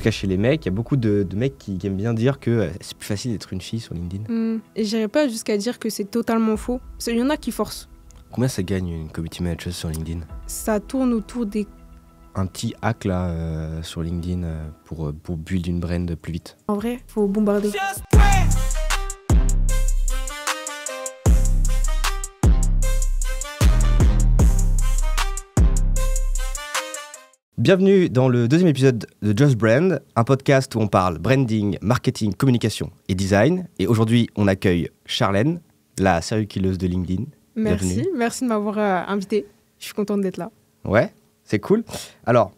tout cas chez les mecs, il y a beaucoup de, mecs qui, aiment bien dire que euh, c'est plus facile d'être une fille sur LinkedIn. Hmm. Et j'irais pas jusqu'à dire que c'est totalement faux. Il y en a qui forcent. Combien ça gagne une community manager sur LinkedIn Ça tourne autour des un petit hack là euh, sur LinkedIn euh, pour, pour build une brand plus vite. En vrai, faut bombarder. Bienvenue dans le deuxième épisode de Just Brand, un podcast où on parle branding, marketing, communication et design. Et aujourd'hui, on accueille Charlène, la serial killeuse de LinkedIn. Merci, merci de m'avoir euh, invitée. invité. Je suis contente d'être là. Ouais, c'est cool. Alors,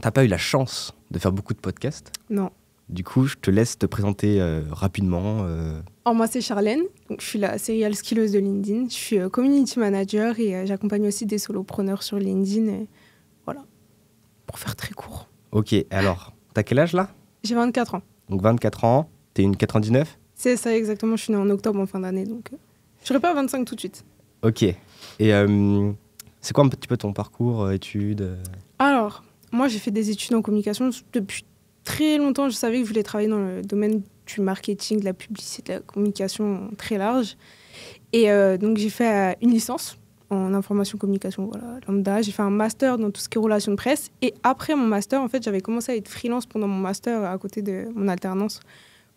t'as pas eu la chance de faire beaucoup de podcasts Non. Du coup, je te laisse te présenter euh, rapidement. Euh. Alors, moi, c'est Charlène. Donc, je suis la serial skilleuse de LinkedIn. Je suis community manager et j'accompagne aussi des solopreneurs sur LinkedIn pour faire très court. Ok, alors, t'as quel âge là J'ai 24 ans. Donc 24 ans, t'es une 99 C'est ça exactement, je suis née en octobre en fin d'année, donc euh, je serai pas 25 tout de suite. Ok, et euh, c'est quoi un petit peu ton parcours, euh, études Alors, moi j'ai fait des études en communication depuis très longtemps, je savais que je voulais travailler dans le domaine du marketing, de la publicité, de la communication très large. Et donc j'ai fait une licence en information communication voilà, lambda. J'ai fait un master dans tout ce qui est relations de presse. Et après mon master, en fait, j'avais commencé à être freelance pendant mon master à côté de mon alternance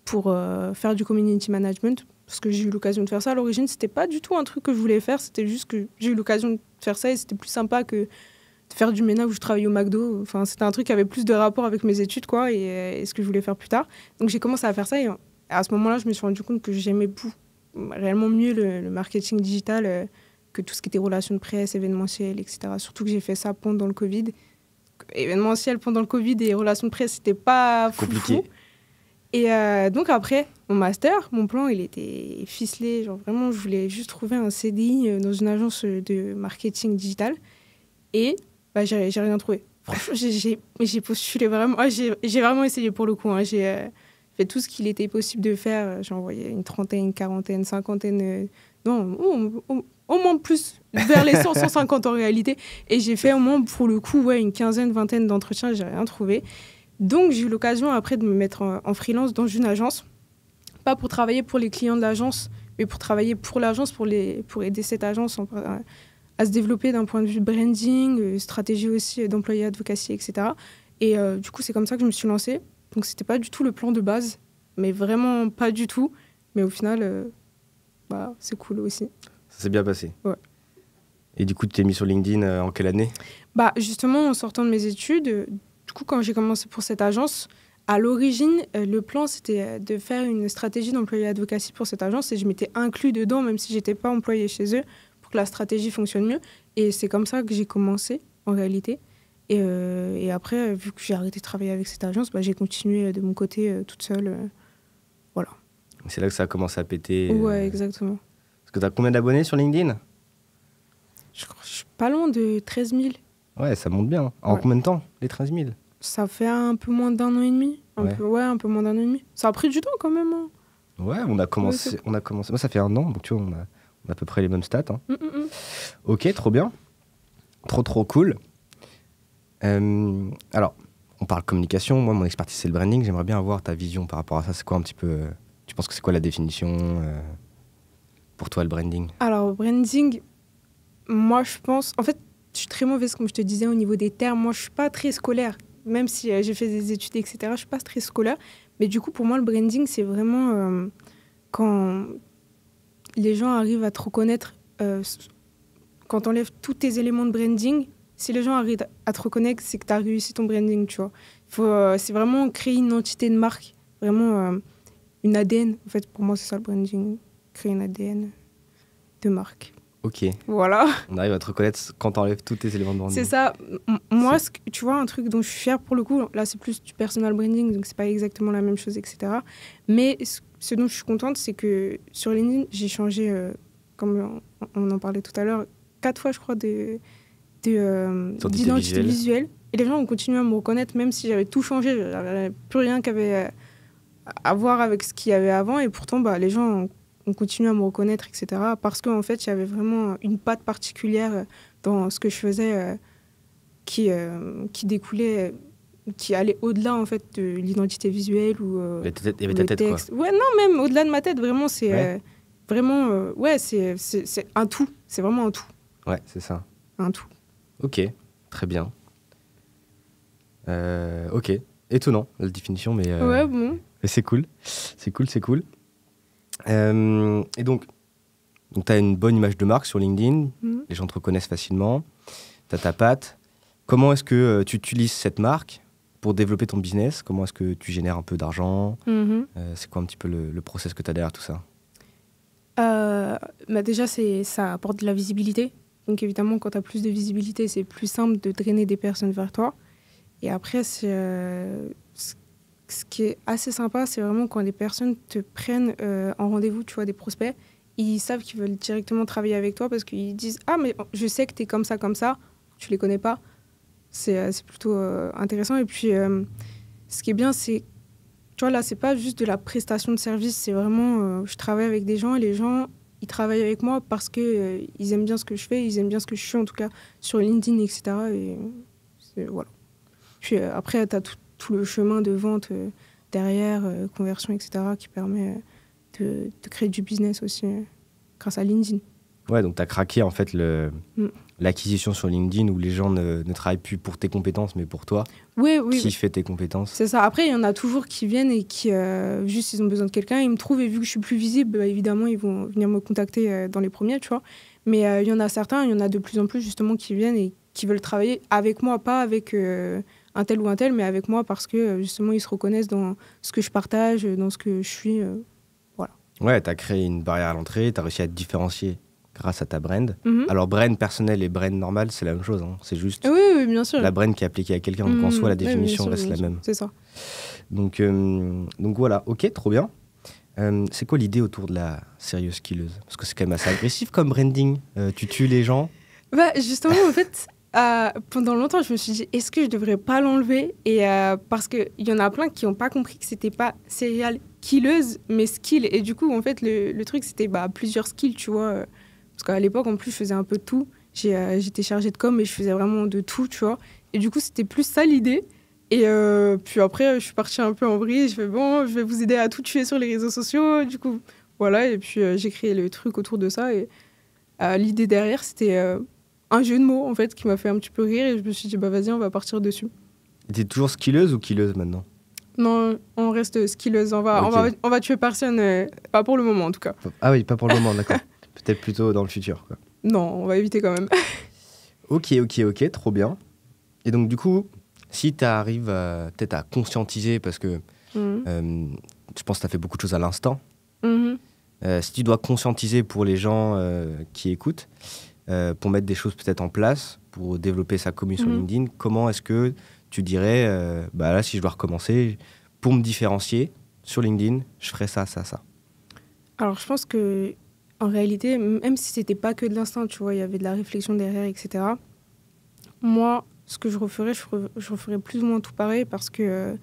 pour euh, faire du community management. Parce que j'ai eu l'occasion de faire ça. À l'origine, c'était pas du tout un truc que je voulais faire. C'était juste que j'ai eu l'occasion de faire ça et c'était plus sympa que de faire du ménage où je travaillais au McDo. Enfin, c'était un truc qui avait plus de rapport avec mes études, quoi, et, euh, ce que je voulais faire plus tard. Donc j'ai commencé à faire ça et euh, à ce moment-là, je me suis rendu compte que j'aimais réellement mieux le, marketing digital que tout ce qui était relations de presse, événementiel, etc. Surtout que j'ai fait ça pendant le Covid. Événementiel pendant le Covid et relations de presse, c'était pas fou compliqué. Et euh, donc après, mon master, mon plan, il était ficelé. Genre vraiment, je voulais juste trouver un CDI euh, dans une agence euh, de marketing digital. Et bah, j'ai rien trouvé. Franchement, j'ai postulé vraiment. Ah, j'ai vraiment essayé pour le coup. Hein. J'ai fait tout ce qu'il était possible de faire. J'ai envoyé une trentaine, une quarantaine, cinquantaine au, au, moins plus vers les 150 en réalité. Et j'ai fait au moins, pour le coup, ouais, une quinzaine, vingtaine d'entretiens, j'ai rien trouvé. Donc j'ai eu l'occasion après de me mettre en, freelance dans une agence, pas pour travailler pour les clients de l'agence, mais pour travailler pour l'agence, pour, les, pour aider cette agence à, se développer d'un point de vue branding, euh, stratégie aussi euh, d'employé advocacy, etc. Et euh, du coup, c'est comme ça que je me suis lancé Donc c'était pas du tout le plan de base, mais vraiment pas du tout. Mais au final, bah, c'est cool aussi. Ça s'est bien passé Et du coup, tu t'es mis sur LinkedIn euh, en quelle année Bah justement, en sortant de mes études, euh, du coup, quand j'ai commencé pour cette agence, à l'origine, euh, le plan, c'était de faire une stratégie d'employé advocacy pour cette agence et je m'étais inclus dedans, même si j'étais pas employée chez eux, pour que la stratégie fonctionne mieux. Et c'est comme ça que j'ai commencé, en réalité. Et, et après, vu que j'ai arrêté de travailler avec cette agence, bah, j'ai continué de mon côté toute seule c'est là que ça a commencé à péter. Euh. Ouais, exactement. Parce que t'as combien d'abonnés sur LinkedIn je, je suis pas loin de 13 000. Ouais, ça monte bien. En combien de temps, les 13 000 Ça fait un peu moins d'un an et demi. ouais. un peu moins d'un an et demi. Ça a pris du temps quand même. Hein. Ouais, on a commencé. on a commencé. Moi, ça fait un an, donc tu vois, on a, à peu près les mêmes stats. Hein. Mm, mm, mm. Ok, trop bien. Trop, trop cool. alors, on parle communication. Moi, mon expertise, c'est le branding. J'aimerais bien avoir ta vision par rapport à ça. C'est quoi un petit peu euh, tu penses que c'est quoi la définition euh, pour toi, le branding Alors, branding, moi, je pense. En fait, je suis très mauvaise, comme je te disais, au niveau des termes. Moi, je suis pas très scolaire. Même si euh, j'ai fait des études, etc., je suis pas très scolaire. Mais du coup, pour moi, le branding, c'est vraiment euh, quand les gens arrivent à te reconnaître. quand on enlève tous tes éléments de branding, si les gens arrivent à te reconnaître, c'est que tu as réussi ton branding, tu vois. c'est vraiment créer une entité de marque. Vraiment une ADN. En fait, pour moi, c'est ça le branding, créer une ADN de marque. Ok. Voilà. On arrive à te reconnaître quand t'enlèves tous tes éléments de branding. C'est ça. moi, ce que, tu vois, un truc dont je suis fière pour le coup, là, c'est plus du personal branding, donc c'est pas exactement la même chose, etc. Mais ce, dont je suis contente, c'est que sur LinkedIn, j'ai changé, euh, comme on, en parlait tout à l'heure, quatre fois, je crois, d'identité de, de, euh, visuelle. Et les gens ont continué à me reconnaître, même si j'avais tout changé, j'avais plus rien qu'avait euh, à voir avec ce qu'il y avait avant. Et pourtant, bah, les gens ont, continué à me reconnaître, etc. Parce qu'en en fait, j'avais vraiment une patte particulière dans ce que je faisais euh, qui, euh, qui découlait qui allait au-delà en fait de l'identité visuelle ou euh, il ta tête Quoi. ouais non même au-delà de ma tête vraiment c'est vraiment ouais c'est c'est un tout c'est vraiment un tout ouais c'est ça un tout ok très bien ok étonnant la définition mais ouais bon c'est cool. C'est cool, c'est cool. Euh, et donc, donc tu as une bonne image de marque sur LinkedIn. Mhm. Les gens te reconnaissent facilement. Tu as ta patte. Comment est-ce que euh, tu utilises cette marque pour développer ton business Comment est-ce que tu génères un peu d'argent mhm. euh, C'est quoi un petit peu le, process que tu as derrière tout ça bah Déjà, ça apporte de la visibilité. Donc évidemment, quand tu as plus de visibilité, c'est plus simple de drainer des personnes vers toi. Et après, c'est ce qui est assez sympa, c'est vraiment quand les personnes te prennent euh, en rendez-vous, tu vois, des prospects, ils savent qu'ils veulent directement travailler avec toi parce qu'ils disent Ah, mais je sais que tu es comme ça, comme ça, tu les connais pas. C'est euh, plutôt euh, intéressant. Et puis, ce qui est bien, c'est, tu vois, là, c'est pas juste de la prestation de service, c'est vraiment, je travaille avec des gens et les gens, ils travaillent avec moi parce qu'ils ils aiment bien ce que je fais, ils aiment bien ce que je suis, en tout cas, sur LinkedIn, etc. Et voilà. Puis après, tu as tout tout le chemin de vente euh, derrière, euh, conversion, etc., qui permet euh, de, créer du business aussi grâce à LinkedIn. Ouais, donc tu as craqué en fait mm. l'acquisition sur LinkedIn où les gens ne, travaillent plus pour tes compétences mais pour toi. Oui, oui. Qui fait tes compétences C'est ça. Après, il y en a toujours qui viennent et qui, juste, ils ont besoin de quelqu'un, ils me trouvent et vu que je suis plus visible, bah, évidemment, ils vont venir me contacter dans les premiers, tu vois. Mais il y en a certains, il y en a de plus en plus justement qui viennent et qui veulent travailler avec moi, pas avec un tel ou un tel, mais avec moi parce que euh, justement ils se reconnaissent dans ce que je partage, euh, dans ce que je suis. Euh, voilà. Ouais, tu as créé une barrière à l'entrée, tu as réussi à te différencier grâce à ta brand. Mhm. Alors, brand personnel et brand normal, c'est la même chose. Hein. C'est juste oui, bien sûr. la brand qui est appliquée à quelqu'un. Donc, en mhm. soi, la définition reste la même. C'est ça. Donc, donc, voilà. OK, trop bien. c'est quoi l'idée autour de la sérieuse killeuse Parce que c'est quand même assez agressif comme branding. tu tues les gens. Bah, justement, en fait, euh, pendant longtemps, je me suis dit, est-ce que je devrais pas l'enlever Et euh, parce parce qu'il y en a plein qui n'ont pas compris que c'était pas serial killeuse, mais skill. Et du coup, en fait, le, truc, c'était bah, plusieurs skills, tu vois. Euh, parce qu'à l'époque, en plus, je faisais un peu tout. J'étais chargée de com, mais je faisais vraiment de tout, tu vois. Et du coup, c'était plus ça l'idée. Et puis après, je suis partie un peu en vrille. Je fais, bon, je vais vous aider à tout tuer sur les réseaux sociaux. Du coup, voilà. Et puis, j'ai créé le truc autour de ça. Et l'idée derrière, c'était un jeu de mots en fait qui m'a fait un petit peu rire et je me suis dit bah vas-y on va partir dessus. T'es toujours skilleuse ou killeuse maintenant Non, on reste skilleuse, on va, on va, on va tuer personne, euh, pas pour le moment en tout cas. Ah oui, pas pour le moment, d'accord. Peut-être plutôt dans le futur. Non, on va éviter quand même. ok, ok, ok, trop bien. Et donc du coup, si t'arrives arrives peut-être à conscientiser, parce que mhm. euh, je pense que tu fait beaucoup de choses à l'instant, mhm. euh, si tu dois conscientiser pour les gens qui écoutent, euh, pour mettre des choses peut-être en place, pour développer sa commission mhm. LinkedIn, comment est-ce que tu dirais, euh, bah là, si je dois recommencer, pour me différencier sur LinkedIn, je ferais ça, ça, ça Alors, je pense que en réalité, même si c'était pas que de l'instinct, tu vois, il y avait de la réflexion derrière, etc. Moi, ce que je referais, je, referais, plus ou moins tout pareil parce que, euh,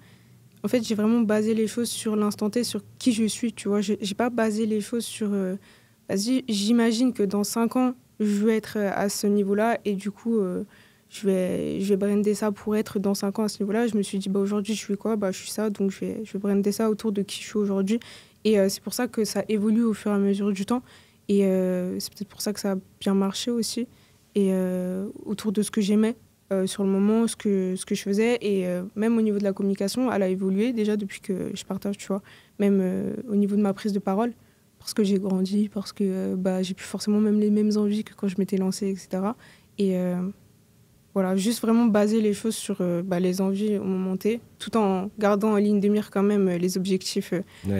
en fait, j'ai vraiment basé les choses sur l'instant T, sur qui je suis, tu vois. J'ai pas basé les choses sur. Vas-y, j'imagine que dans 5 ans, je veux être euh, à ce niveau-là. Et du coup, euh, je, vais, je vais brander ça pour être dans 5 ans à ce niveau-là. Je me suis dit, bah, aujourd'hui, je suis quoi bah, Je suis ça, donc je vais, je vais brander ça autour de qui je suis aujourd'hui. Et euh, c'est pour ça que ça évolue au fur et à mesure du temps. Et c'est peut-être pour ça que ça a bien marché aussi. Et autour de ce que j'aimais sur le moment, ce que, ce que je faisais. Et même au niveau de la communication, elle a évolué déjà depuis que je partage, tu vois. Même au niveau de ma prise de parole parce que j'ai grandi, parce que euh, bah, j'ai plus forcément même les mêmes envies que quand je m'étais lancée, etc. Et euh, voilà, juste vraiment baser les choses sur euh, bah, les envies au moment T, tout en gardant en ligne de mire quand même les objectifs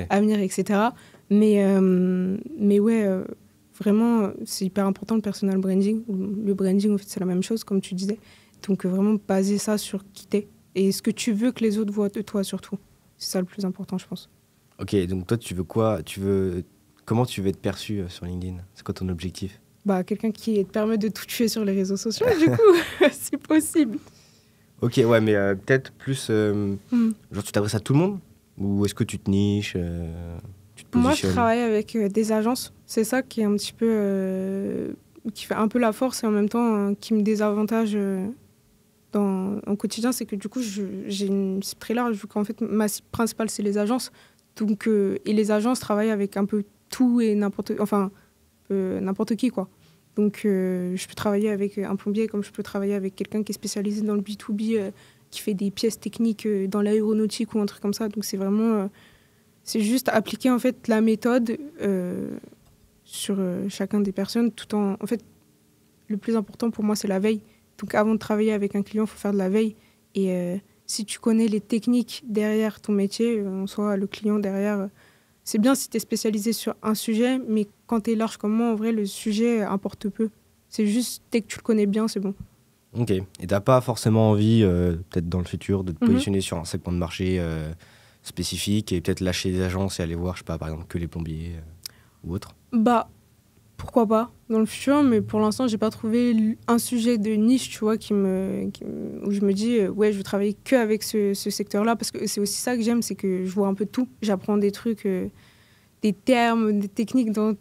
à venir, etc. Mais, mais ouais, vraiment, c'est hyper important le personal branding. Le branding, en fait, c'est la même chose, comme tu disais. Donc, vraiment baser ça sur qui t'es et ce que tu veux que les autres voient de toi, surtout. C'est ça le plus important, je pense. Ok, donc toi, tu veux quoi Tu veux Comment tu veux être perçu euh, sur LinkedIn C'est quoi ton objectif bah, Quelqu'un qui te permet de tout tuer sur les réseaux sociaux, du coup, c'est possible. Ok, ouais, mais euh, peut-être plus. Euh, hmm. Genre, tu t'adresses à tout le monde Ou est-ce que tu te niches Moi, je travaille avec des agences. C'est ça qui est un petit peu. qui fait un peu la force et en même temps qui me désavantage dans quotidien. C'est que du coup, j'ai une cible très large. En fait, ma cible principale, c'est les agences. Donc, et les agences travaillent avec un peu tout et n'importe enfin euh, n'importe qui quoi. Donc euh, je peux travailler avec euh, un plombier comme je peux travailler avec quelqu'un qui est spécialisé dans le B2B qui fait des pièces techniques dans l'aéronautique ou un truc comme ça. Donc c'est vraiment c'est juste appliquer en fait la méthode sur chacun des personnes tout en en fait le plus important pour moi c'est la veille. Donc avant de travailler avec un client, il faut faire de la veille et si tu connais les techniques derrière ton métier, en soit le client derrière c'est bien si tu es spécialisé sur un sujet, mais quand tu es large comme moi, en vrai, le sujet importe peu. C'est juste, dès que tu le connais bien, c'est bon. Ok. Et tu n'as pas forcément envie, euh, peut-être dans le futur, de te mhm. positionner sur un segment de marché euh, spécifique et peut-être lâcher des agences et aller voir, je sais pas, par exemple, que les plombiers euh, ou autres Bah, pourquoi pas dans le futur, mais pour l'instant, j'ai pas trouvé un sujet de niche, tu vois, qui me, où je me dis, euh, ouais, je veux travailler que avec ce, secteur-là, parce que c'est aussi ça que j'aime, c'est que je vois un peu tout. J'apprends des trucs, euh, des termes, des techniques dans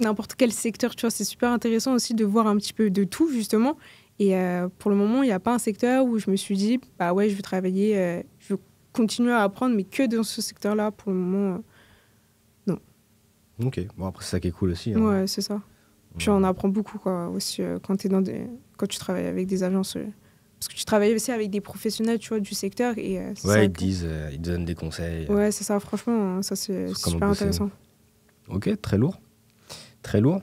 n'importe quel secteur, tu vois. C'est super intéressant aussi de voir un petit peu de tout, justement. Et euh, pour le moment, il n'y a pas un secteur où je me suis dit, bah ouais, je veux travailler, je veux continuer à apprendre, mais que dans ce secteur-là. Pour le moment, Ok, bon après c'est ça qui est cool aussi. Hein. Ouais, c'est ça. Puis on apprend beaucoup quoi, aussi euh, quand, es dans tu travailles avec des agences. Euh, parce que tu travailles aussi avec des professionnels tu vois, du secteur. Et, euh, ouais, ils, te disent, ils donnent des conseils. Ouais, c'est ça, franchement, hein, ça c'est super intéressant. Ok, très lourd. Très lourd.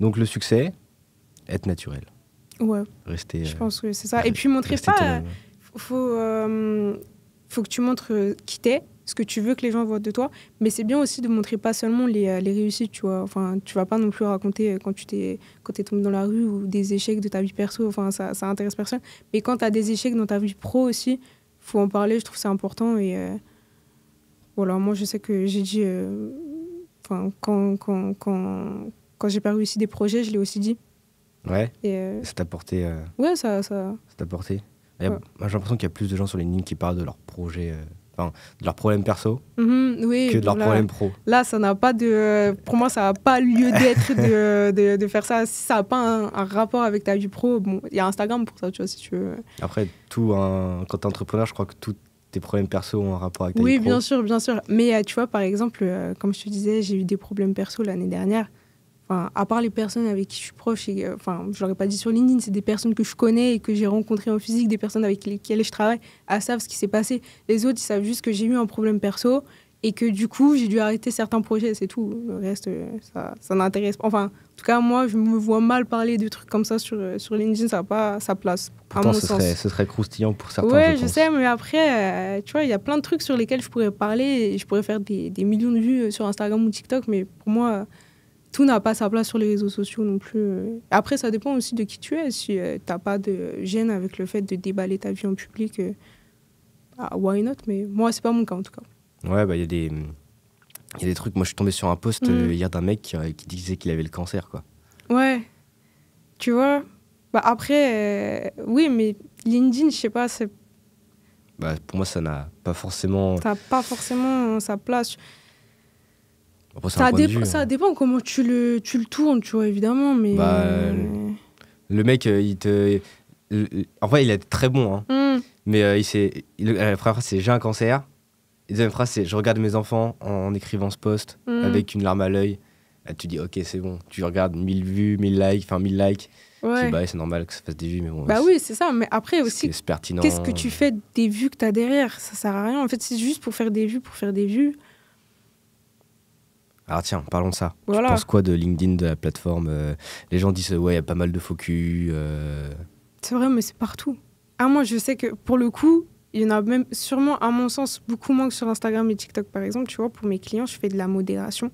Donc le succès, être naturel. Ouais. Rester. Je pense que c'est ça. Et puis montrer ça, Faut, faut que tu montres qui t'es ce que tu veux que les gens voient de toi. Mais c'est bien aussi de montrer pas seulement les, euh, les, réussites, tu vois. Enfin, tu vas pas non plus raconter euh, quand tu t'es quand es tombé dans la rue ou des échecs de ta vie perso. Enfin, ça, ça intéresse personne. Mais quand tu as des échecs dans ta vie pro aussi, faut en parler. Je trouve c'est important. Et euh, voilà, moi, je sais que j'ai dit. enfin, quand, quand, quand, quand j'ai pas réussi des projets, je l'ai aussi dit. Ouais. Et Ça t'a porté. Ouais, ça. Ça t'a porté. J'ai l'impression qu'il y a plus de gens sur les lignes qui parlent de leurs projets de leurs problèmes perso mm-hmm, oui, que de leurs problèmes pro. Là, ça n'a pas de. Pour moi, ça n'a pas lieu d'être de, de, faire ça. Si ça n'a pas un, rapport avec ta vie pro, il y a Instagram pour ça, tu vois, si tu veux. Après, tout, quand tu es entrepreneur, je crois que tous tes problèmes perso ont un rapport avec ta oui, vie pro. Oui, bien sûr, bien sûr. Mais euh, tu vois, par exemple, euh, comme je te disais, j'ai eu des problèmes perso l'année dernière à part les personnes avec qui je suis proche, et, ne euh, enfin, je l'aurais pas dit sur LinkedIn, c'est des personnes que je connais et que j'ai rencontrées en physique, des personnes avec lesquelles je travaille, elles savent ce qui s'est passé. Les autres, ils savent juste que j'ai eu un problème perso et que du coup, j'ai dû arrêter certains projets, c'est tout. Le reste, euh, ça, ça n'intéresse pas. Enfin, en tout cas, moi, je me vois mal parler de trucs comme ça sur, euh, sur LinkedIn, ça n'a pas sa place. Pourtant, à ce, Serait, ce serait croustillant pour certains. Oui, je, sais, mais après, tu vois, il y a plein de trucs sur lesquels je pourrais parler je pourrais faire des, des millions de vues sur Instagram ou TikTok, mais pour moi tout n'a pas sa place sur les réseaux sociaux non plus. Euh. Après, ça dépend aussi de qui tu es. Si euh, tu n'as pas de gêne avec le fait de déballer ta vie en public, euh, ah, why not Mais moi, c'est pas mon cas en tout cas. Ouais, bah il y a des. y a des trucs, moi je suis tombé sur un post mm. hier d'un mec qui, disait qu'il avait le cancer, quoi. Ouais, tu vois. Bah après, oui, mais LinkedIn, je sais pas, c'est. Bah pour moi, ça n'a pas forcément. Ça n'a pas forcément sa place ça, hein. dépend, comment tu le, tu le tournes, tu vois, évidemment. Mais... Bah, euh, le mec, euh, il te. En vrai, il est très bon. Hein. Hmm. Mais euh, il s'est. La première phrase, c'est J'ai un cancer. la deuxième phrase, c'est Je regarde mes enfants en écrivant ce post hmm. avec une larme à l'œil. Tu dis, ok, c'est bon. Tu regardes 1000 vues, 1000 likes, enfin 1000 likes. Bah c'est normal que ça fasse des vues, mais bon. Bah oui, c'est ça. Mais après aussi, qu'est-ce que tu fais des vues que tu as derrière Ça sert à rien. En fait, c'est juste pour faire des vues, pour faire des vues. Ah tiens, parlons de ça. Tu penses quoi de LinkedIn, de la plateforme euh, Les gens disent, euh, ouais, il y a pas mal de faux culs. Euh. C'est vrai, mais c'est partout. Ah, moi, je sais que pour le coup, il y en a même sûrement, à mon sens, beaucoup moins que sur Instagram et TikTok, par exemple. Tu vois, pour mes clients, je fais de la modération.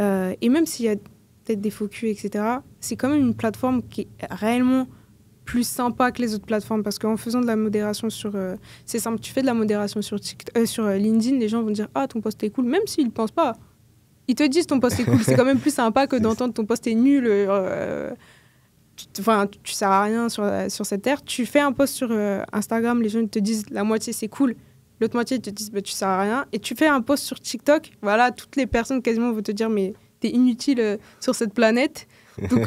et même s'il y a peut-être des faux culs, etc., c'est quand même une plateforme qui est réellement plus sympa que les autres plateformes parce qu'en faisant de la modération sur c'est simple tu fais de la modération sur sur LinkedIn les gens vont dire ah ton post est cool même s'ils ne pensent pas ils te disent ton poste est cool. c'est quand même plus sympa que d'entendre ton poste est nul. Euh, enfin, tu, tu, sers à rien sur, sur cette terre. Tu fais un post sur euh, Instagram, les gens te disent la moitié c'est cool, l'autre moitié te disent bah, tu sers à rien. Et tu fais un post sur TikTok, voilà, toutes les personnes quasiment vont te dire mais tu es inutile euh, sur cette planète. Donc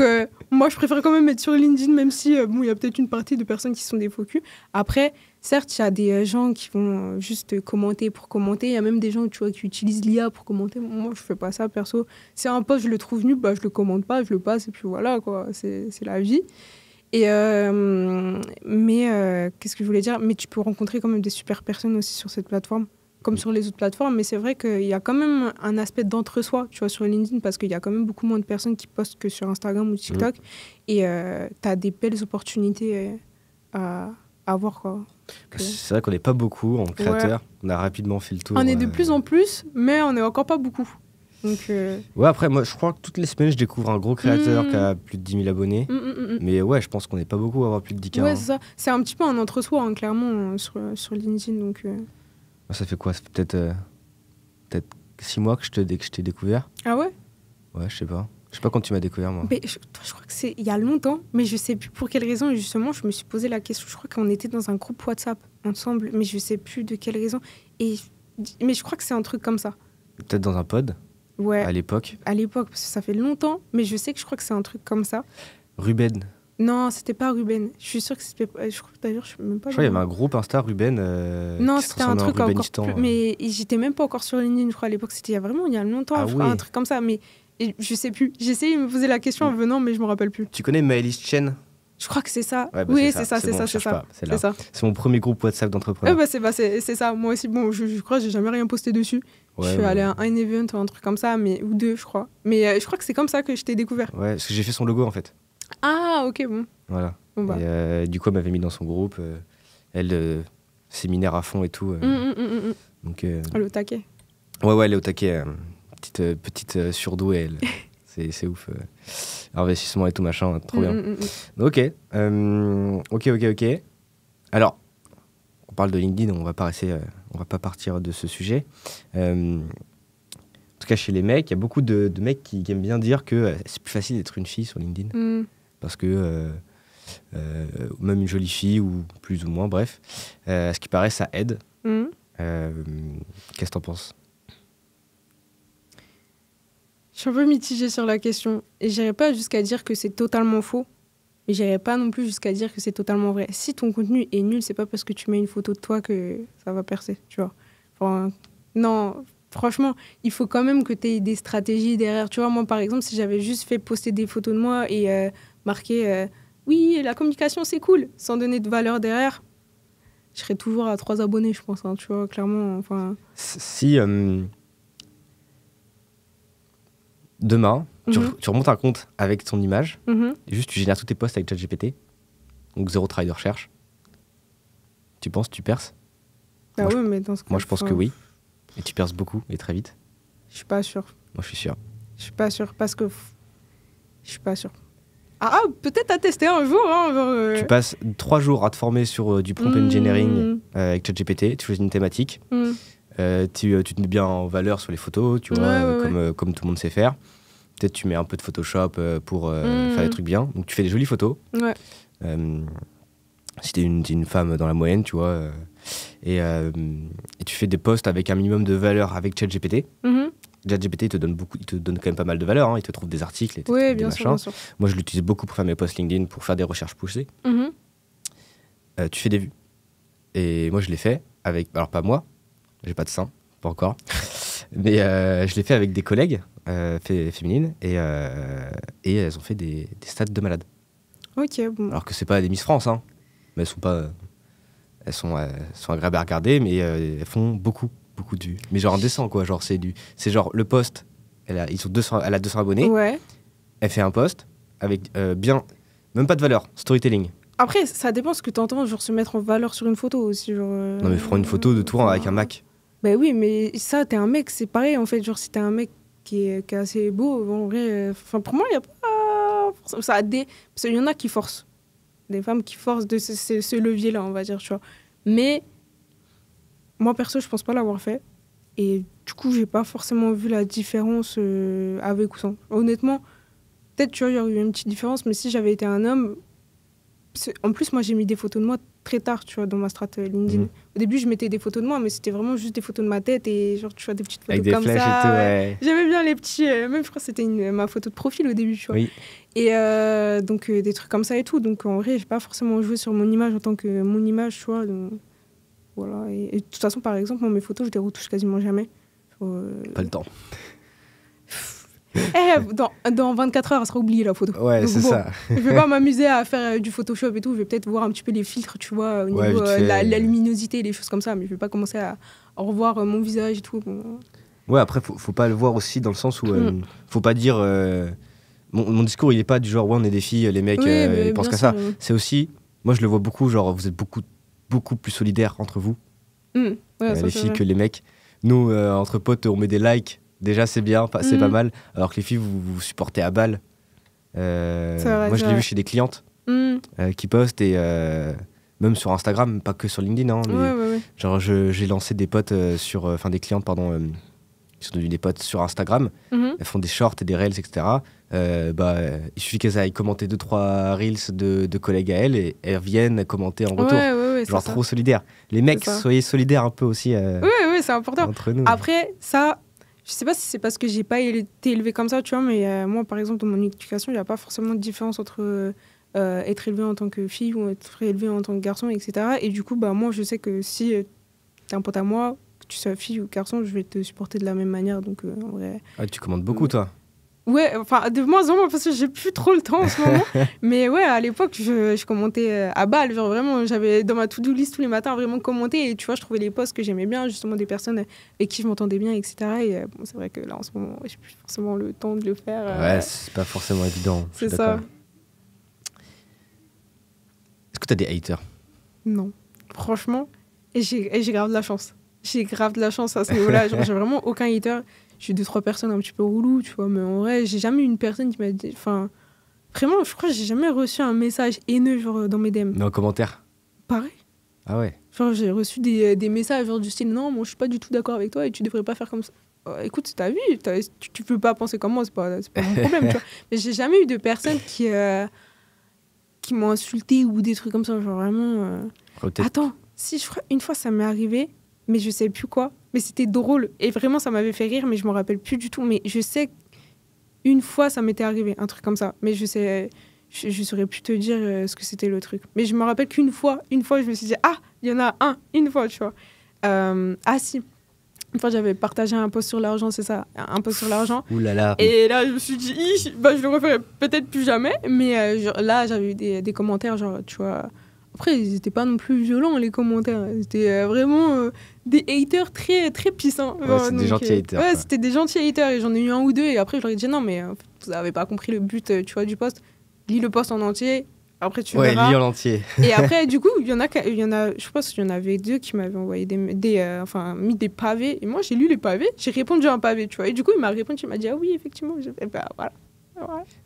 moi, je préfère quand même être sur LinkedIn, même si euh, bon, il y a peut-être une partie de personnes qui sont des faux culs. Après, certes, il y a des euh, gens qui vont euh, juste commenter pour commenter. Il y a même des gens tu vois, qui utilisent l'IA pour commenter. Moi, je fais pas ça perso. Si un poste, je le trouve nul, bah, je le commente pas, je le passe, et puis voilà, quoi. C'est la vie. Et mais qu'est-ce que je voulais dire Mais tu peux rencontrer quand même des super personnes aussi sur cette plateforme comme sur les autres plateformes, mais c'est vrai qu'il y a quand même un aspect d'entre-soi, tu vois, sur LinkedIn, parce qu'il y a quand même beaucoup moins de personnes qui postent que sur Instagram ou TikTok. Mm. Et euh, tu as des belles opportunités euh, à, avoir, quoi. C'est vrai qu'on n'est pas beaucoup en créateur. On a rapidement fait le tour. On est de euh, plus en plus, mais on n'est encore pas beaucoup. Donc euh, Ouais, après, moi, je crois que toutes les semaines, je découvre un gros créateur mm. qui a plus de 10 000 abonnés. Mm, mais ouais, je pense qu'on n'est pas beaucoup à avoir plus de 10 000. Ouais, hein. c'est ça. C'est un petit peu un entre-soi, hein, clairement, sur, LinkedIn. Donc, ça fait quoi C'est euh, peut-être six 6 mois que je, te, que t'ai découvert. Ah ouais Ouais, je sais pas. Je sais pas quand tu m'as découvert, moi. Mais je, je crois que c'est il y a longtemps, mais je sais plus pour quelle raison. justement, je me suis posé la question. Je crois qu'on était dans un groupe WhatsApp ensemble, mais je sais plus de quelle raison. Et, mais je crois que c'est un truc comme ça. Peut-être dans un pod Ouais. À l'époque À l'époque, parce que ça fait longtemps, mais je sais que je crois que c'est un truc comme ça. Ruben, non, c'était pas Ruben. Je suis sûre que c'était. Je crois d'ailleurs, je sais même pas. Je crois qu'il y avait un groupe Insta Ruben. Euh, non, c'était un truc encore euh. Mais j'étais même pas encore sur LinkedIn, je crois, à l'époque. C'était il y a vraiment il y a longtemps, ah je crois, un truc comme ça. Mais je sais plus. J'essayais de me poser la question en mm. venant, mais je me rappelle plus. Tu connais Maëlys Chen je crois que c'est ça. Bah, oui, c'est ça, c'est ça, c'est ça. c'est mon premier groupe WhatsApp d'entrepreneurs. Eh bah, bah, c'est ça. Moi aussi, bon, je, crois que j'ai jamais rien posté dessus. je suis allé à un event ou un truc comme ça, mais, ou deux, je crois. Mais euh, je crois que c'est comme ça que je t'ai découvert. Ouais, parce que j'ai fait son logo en fait. Ah, ok, bon. Voilà. Bah. Euh, du coup, elle m'avait mis dans son groupe. Euh, elle, euh, séminaire à fond et tout. Hum, hum, hum, donc, elle est au taquet. Ouais, ouais, elle est au taquet. petite petite surdouée, elle. c'est, ouf. investissement et tout machin, hein, trop bien. Ok, ok, ok, ok. Alors, on parle de LinkedIn, on va pas on va pas partir de ce sujet. en tout cas, chez les mecs, il y a beaucoup de, mecs qui, aiment bien dire que c'est plus facile d'être une fille sur LinkedIn parce que euh, euh, même une jolie fille ou plus ou moins, bref, euh, à ce qui paraît, ça aide. Mm. Qu'est-ce que t'en penses je suis un peu mitigée sur la question. Et j'irai pas jusqu'à dire que c'est totalement faux. Mais j'irai pas non plus jusqu'à dire que c'est totalement vrai. Si ton contenu est nul, c'est pas parce que tu mets une photo de toi que ça va percer, tu vois. Enfin, non, franchement, il faut quand même que tu aies des stratégies derrière. Tu vois, moi par exemple, si j'avais juste fait poster des photos de moi et marquer euh, oui, la communication c'est cool, sans donner de valeur derrière, je serais toujours à trois abonnés, je pense, hein, tu vois, clairement. Enfin... Si euh, demain, mhm. tu, remontes un compte avec ton image, mhm. juste tu génères tous tes posts avec ChatGPT, donc zéro travail de recherche, tu penses, tu perces bah moi, je... pense que oui, et tu perces beaucoup et très vite. Je suis pas sûr. Moi, je suis sûr. Je suis pas sûr parce que. Je suis pas sûr. Ah, ah, peut-être à tester un jour. Hein, euh. Tu passes trois jours à te former sur euh, du prompt hmm. engineering euh, avec ChatGPT, tu choisis une thématique, hmm. tu, te mets bien en valeur sur les photos, tu vois, comme, tout le monde sait faire. Peut-être tu mets un peu de Photoshop pour hmm. faire des trucs bien. Donc tu fais des jolies photos. si t'es une, une, femme dans la moyenne, tu vois, et, et, tu fais des posts avec un minimum de valeur avec ChatGPT. ChatGPT, te donne beaucoup, il te donne quand même pas mal de valeur. Hein. Il te trouve des articles, et des Moi, je l'utilise beaucoup pour faire mes posts LinkedIn, pour faire des recherches poussées. Mhm. Euh, tu fais des vues. Et moi, je l'ai fait avec, alors pas moi, j'ai pas de sein, pas encore, mais euh, je l'ai fait avec des collègues euh, féminines et, elles ont fait des, stats de malades. Ok. Bon. Alors que c'est pas des Miss France, hein, mais elles sont pas, elles sont agréables à regarder, mais elles font beaucoup beaucoup du. Mais genre dessin quoi. Genre, c'est du. C'est genre le poste, elle a, ils sont 200, elle a 200 abonnés. Ouais. Elle fait un poste avec euh, bien. Même pas de valeur, storytelling. Après, ça dépend ce que tu entends, genre se mettre en valeur sur une photo aussi. Genre, euh, Non, mais prends une photo de tour avec un Mac. ben oui, mais ça, t'es un mec, c'est pareil en fait. Genre, si t'es un mec qui est, qui assez beau, en vrai. Euh, enfin, pour moi, il n'y a pas. Ça a des... Parce qu'il y en a qui forcent. Des femmes qui forcent de ce, ce levier-là, on va dire, tu vois. Mais moi, perso, je pense pas l'avoir fait. Et du coup, j'ai pas forcément vu la différence euh, avec ou sans. Honnêtement, peut-être, tu vois, il y aurait eu une petite différence, mais si j'avais été un homme. En plus, moi, j'ai mis des photos de moi très tard, tu vois, dans ma strat euh, LinkedIn. Mhm. Au début, je mettais des photos de moi, mais c'était vraiment juste des photos de ma tête et genre, tu vois, des petites photos comme ça. J'aimais bien les petits. Euh, même, je crois que c'était ma photo de profil au début, tu vois. Et donc, des trucs comme ça et tout. Donc, en vrai, j'ai pas forcément joué sur mon image en tant que mon image, tu vois. Voilà. Et, de toute façon, par exemple, mes photos, je les retouche quasiment jamais. Euh, pas le temps. Eh, dans, dans, 24 heures, elle sera oubliée la photo. Ouais, c'est ça. je vais pas m'amuser à faire euh, du Photoshop et tout. Je vais peut-être voir un petit peu les filtres, tu vois, au niveau euh, la, luminosité, les choses comme ça. Mais je vais pas commencer à, revoir mon visage et tout. Ouais, après, faut, faut pas le voir aussi dans le sens où mm. faut pas dire. mon, mon, discours, il est pas du genre, ouais, on est des filles, les mecs, ils pensent qu'à ça. C'est aussi. Moi, je le vois beaucoup, genre, vous êtes beaucoup beaucoup plus solidaire entre vous, mmh. euh, les filles, que les mecs. Nous, euh, entre potes, on met des likes. Déjà, c'est bien, c'est pas mmh. mal. Alors que les filles, vous vous supportez à balle. Euh, moi, je l'ai vu chez des clientes mmh. qui postent et même sur Instagram, pas que sur LinkedIn. Hein, mais genre, j'ai lancé des potes sur, enfin des clientes, pardon, qui sont devenues des potes sur Instagram. Elles font des shorts et des reels, etc. bah, il suffit qu'elles aillent commenter 2-3 reels de, de, collègues à elles et elles viennent commenter en retour genre trop solidaire. Les mecs, soyez solidaires un peu aussi. Euh, oui, oui, c'est important. Entre nous. Après, ça, je sais pas si c'est parce que j'ai pas été élevé comme ça, tu vois, mais euh, moi, par exemple, dans mon éducation, il n'y a pas forcément de différence entre euh, être élevé en tant que fille ou être élevé en tant que garçon, etc. Et du coup, bah, moi, je sais que si t'es un pote à moi, que tu sois fille ou garçon, je vais te supporter de la même manière. Donc, en vrai. Ah, tu commandes beaucoup, toi Ouais, enfin, de moins en moins, parce que j'ai plus trop le temps en ce moment. mais ouais, à l'époque, je, commentais euh, à balle. Genre, vraiment, j'avais dans ma to-do list tous les matins vraiment commenter. Et tu vois, je trouvais les posts que j'aimais bien, justement, des personnes avec qui je m'entendais bien, etc. Et euh, bon, c'est vrai que là, en ce moment, j'ai plus forcément le temps de le faire. Euh. Ouais, c'est pas forcément évident. C'est ça. Est-ce que t'as des haters Non. Franchement, j'ai grave de la chance. J'ai grave de la chance à ce niveau-là. Genre, j'ai vraiment aucun hater j'ai deux, trois personnes un petit peu rouloues, tu vois, mais en vrai, j'ai jamais eu une personne qui m'a dit. Enfin, vraiment, je crois que j'ai jamais reçu un message haineux, genre, dans mes DM. Dans les commentaire Pareil. Ah ouais Genre, j'ai reçu des, euh, des, messages, genre, du style, non, moi, je suis pas du tout d'accord avec toi et tu devrais pas faire comme ça. Euh, écoute, t'as vu, tu, tu, peux pas penser comme moi, c'est pas, pas mon problème, Mais j'ai jamais eu de personne qui. Euh, qui m'ont insulté ou des trucs comme ça, genre vraiment. Attends, si je une fois ça m'est arrivé, mais je sais plus quoi. Mais c'était drôle. Et vraiment, ça m'avait fait rire, mais je me rappelle plus du tout. Mais je sais une fois, ça m'était arrivé, un truc comme ça. Mais je sais, je, saurais plus te dire euh, ce que c'était le truc. Mais je me rappelle qu'une fois, une fois, je me suis dit, ah, il y en a un, une fois, tu vois. Euh, ah si, une fois j'avais partagé un post sur l'argent, c'est ça, un post sur l'argent. Ouh là là. Et là je me suis dit, bah, je le referai peut-être plus jamais, mais euh, là j'avais eu des, des, commentaires genre, tu vois, après, ils n'étaient pas non plus violents, les commentaires. C'était euh, vraiment euh, des haters très, très puissants. c'était des gentils euh, haters. c'était des gentils haters. Et j'en ai eu un ou deux. Et après, je leur ai dit non, mais vous n'avez pas compris le but tu vois, du poste. Lis le poste en entier. Après, tu ouais, verras. lis en entier. et après, du coup, il y en a, il y en a, je pense qu'il y en avait deux qui m'avaient envoyé des, des enfin, mis des pavés. Et moi, j'ai lu les pavés, j'ai répondu à un pavé, tu vois. Et du coup, il m'a répondu, il m'a dit, ah oui, effectivement. je eh ben, voilà.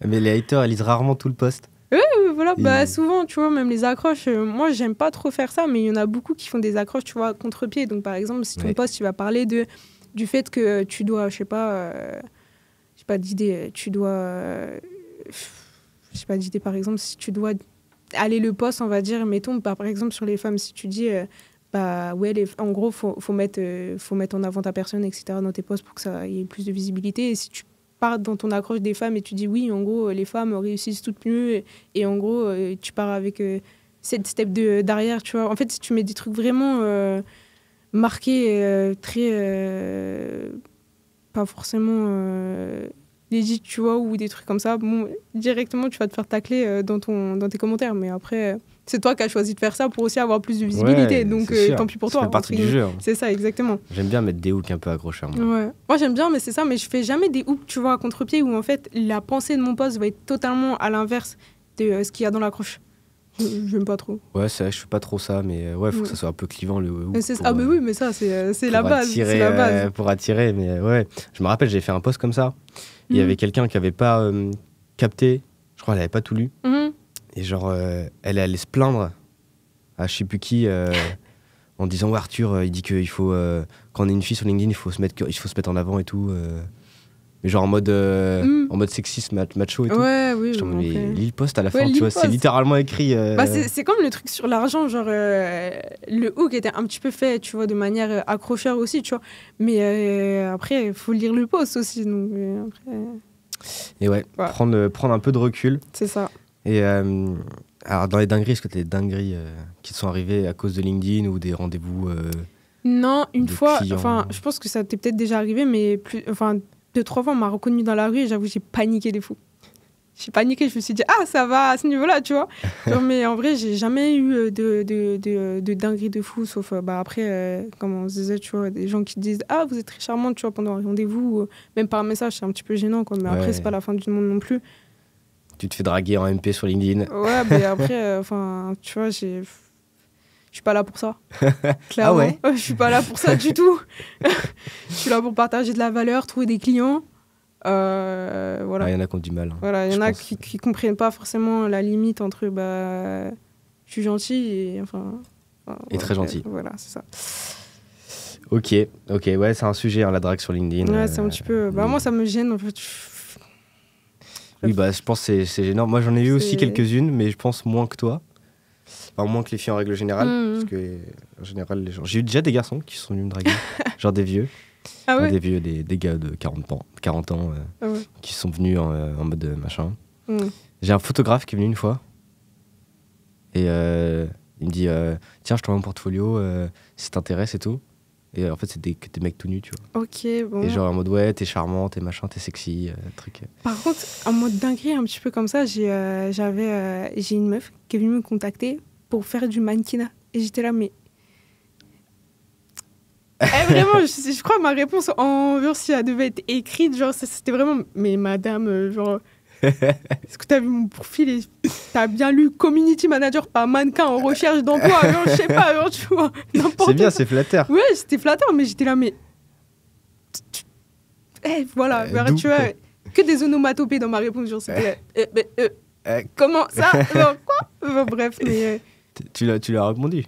Mais les haters, elles lisent rarement tout le poste voilà, bah, souvent, tu vois, même les accroches, euh, moi, j'aime pas trop faire ça, mais il y en a beaucoup qui font des accroches, tu vois, contre-pied. Donc, par exemple, si ton poste, tu vas parler de, du fait que tu dois, je sais pas, euh, j'ai pas d'idée, tu dois, euh, je j'ai pas d'idée, par exemple, si tu dois aller le poste, on va dire, mettons, par exemple, sur les femmes, si tu dis bah ouais, en gros, faut, faut mettre, faut mettre en avant ta personne, etc., dans tes postes pour que ça y ait plus de visibilité. Et si tu pars dans ton accroche des femmes et tu dis oui, en gros, euh, les femmes réussissent toutes mieux et, en gros, euh, tu pars avec euh, cette step de d'arrière, tu vois. En fait, si tu mets des trucs vraiment marqués, très pas forcément dites, tu vois, ou des trucs comme ça, directement tu vas te faire tacler dans ton dans tes commentaires. Mais après, c'est toi qui as choisi de faire ça pour aussi avoir plus de visibilité. donc euh, tant pis pour toi. C'est hein, partie du jeu. Hein. C'est ça, exactement. J'aime bien mettre des hooks un peu accrochés. Moi, j'aime bien, mais c'est ça. Mais je fais jamais des hooks, tu vois, à contre-pied où en fait la pensée de mon poste va être totalement à l'inverse de euh, ce qu'il y a dans l'accroche. J'aime pas trop. Ouais, c'est vrai, je fais pas trop ça, mais euh, ouais, faut que ça soit un peu clivant le hook. ah, mais oui, mais ça, c'est la, base, attirer, la base. pour attirer, mais ouais. Je me rappelle, j'ai fait un poste comme ça. Il y mhm. avait quelqu'un qui avait pas capté, je crois, il avait pas tout lu. Mhm. Et genre, euh, elle allée se plaindre à je sais plus qui euh, en disant ouais, Arthur, euh, il dit qu'il faut quand on est une fille sur LinkedIn, il faut se mettre, il faut se mettre en avant et tout. Mais genre en mode, mm. en mode sexiste, macho et tout. Ouais, oui. Je oui, okay. le poste à la fin, tu vois, c'est littéralement écrit. Bah, c'est comme le truc sur l'argent, genre le hook était un petit peu fait, tu vois, de manière accrocheur aussi, tu vois. Mais après, il faut lire le poste aussi. Donc, après... Et ouais, ouais, Prendre, prendre un peu de recul. C'est ça. Et euh, alors, dans les dingueries, est-ce que tu as des dingueries euh, qui te sont arrivées à cause de LinkedIn ou des rendez-vous euh, Non, une fois, enfin, je pense que ça t'est peut-être déjà arrivé, mais plus, enfin, deux, trois fois, on m'a reconnu dans la rue et j'avoue, j'ai paniqué des fous. J'ai paniqué, je me suis dit, ah, ça va à ce niveau-là, tu vois. mais en vrai, j'ai jamais eu de, de, de, de dinguerie de fou, sauf bah, après, comme on se disait, tu vois, des gens qui te disent, ah, vous êtes très charmante, tu vois, pendant un rendez-vous, même par un message, c'est un petit peu gênant, quoi. Mais après, c'est pas la fin du monde non plus tu te fais draguer en MP sur LinkedIn. Ouais, mais après, euh, enfin, tu vois, j'ai. Je suis pas là pour ça. Ah Clairement. Ah ouais Je suis pas là pour ça du tout. Je suis là pour partager de la valeur, trouver des clients. Euh, voilà. Il ah, y en a qui ont du mal. Hein, voilà, il y en a qui, comprennent pas forcément la limite entre bah, je suis gentil et enfin. et très gentil. Voilà, c'est ça. Ok, ok, ouais, c'est un sujet, hein, la drague sur LinkedIn. Ouais, euh, c'est un petit peu. Bah, moi, ça me gêne. En fait. Oui, bah, je pense que c'est énorme. Moi, j'en ai eu aussi quelques-unes, mais je pense moins que toi. Enfin, moins que les filles en règle générale. Mm, mm. Parce que, en général, les gens. J'ai eu déjà des garçons qui sont venus me draguer, genre des vieux. Ah des vieux, des, des, gars de 40 ans, 40 ans euh, ah qui sont venus en, euh, mode euh, machin. Mm. J'ai un photographe qui est venu une fois. Et il me dit Tiens, je t'envoie mon portfolio si t'intéresse et tout. Et euh, en fait, c'est des, mecs tout nus, tu vois. Ok, bon. Et genre en mode, ouais, t'es charmant, t'es machin, t'es sexy, euh, truc. Par contre, en mode dinguerie, un petit peu comme ça, j'ai euh, j'avais j'ai une meuf qui est venue me contacter pour faire du mannequinat. Et j'étais là, mais. eh, vraiment, je, crois ma réponse en si elle devait être écrite, genre, c'était vraiment, mais madame, genre, est-ce que tu as vu mon profil et as bien lu community manager par mannequin en recherche d'emploi Je sais pas, tu vois. C'est bien, c'est flatteur. Ouais, c'était flatteur, mais j'étais là, mais. Eh, voilà, eh, tu vois, que des onomatopées dans ma réponse, genre, c'était. Eh. Eh, euh, comment ça Quoi Bref, mais. Euh, tu l'as, tu l'as répondu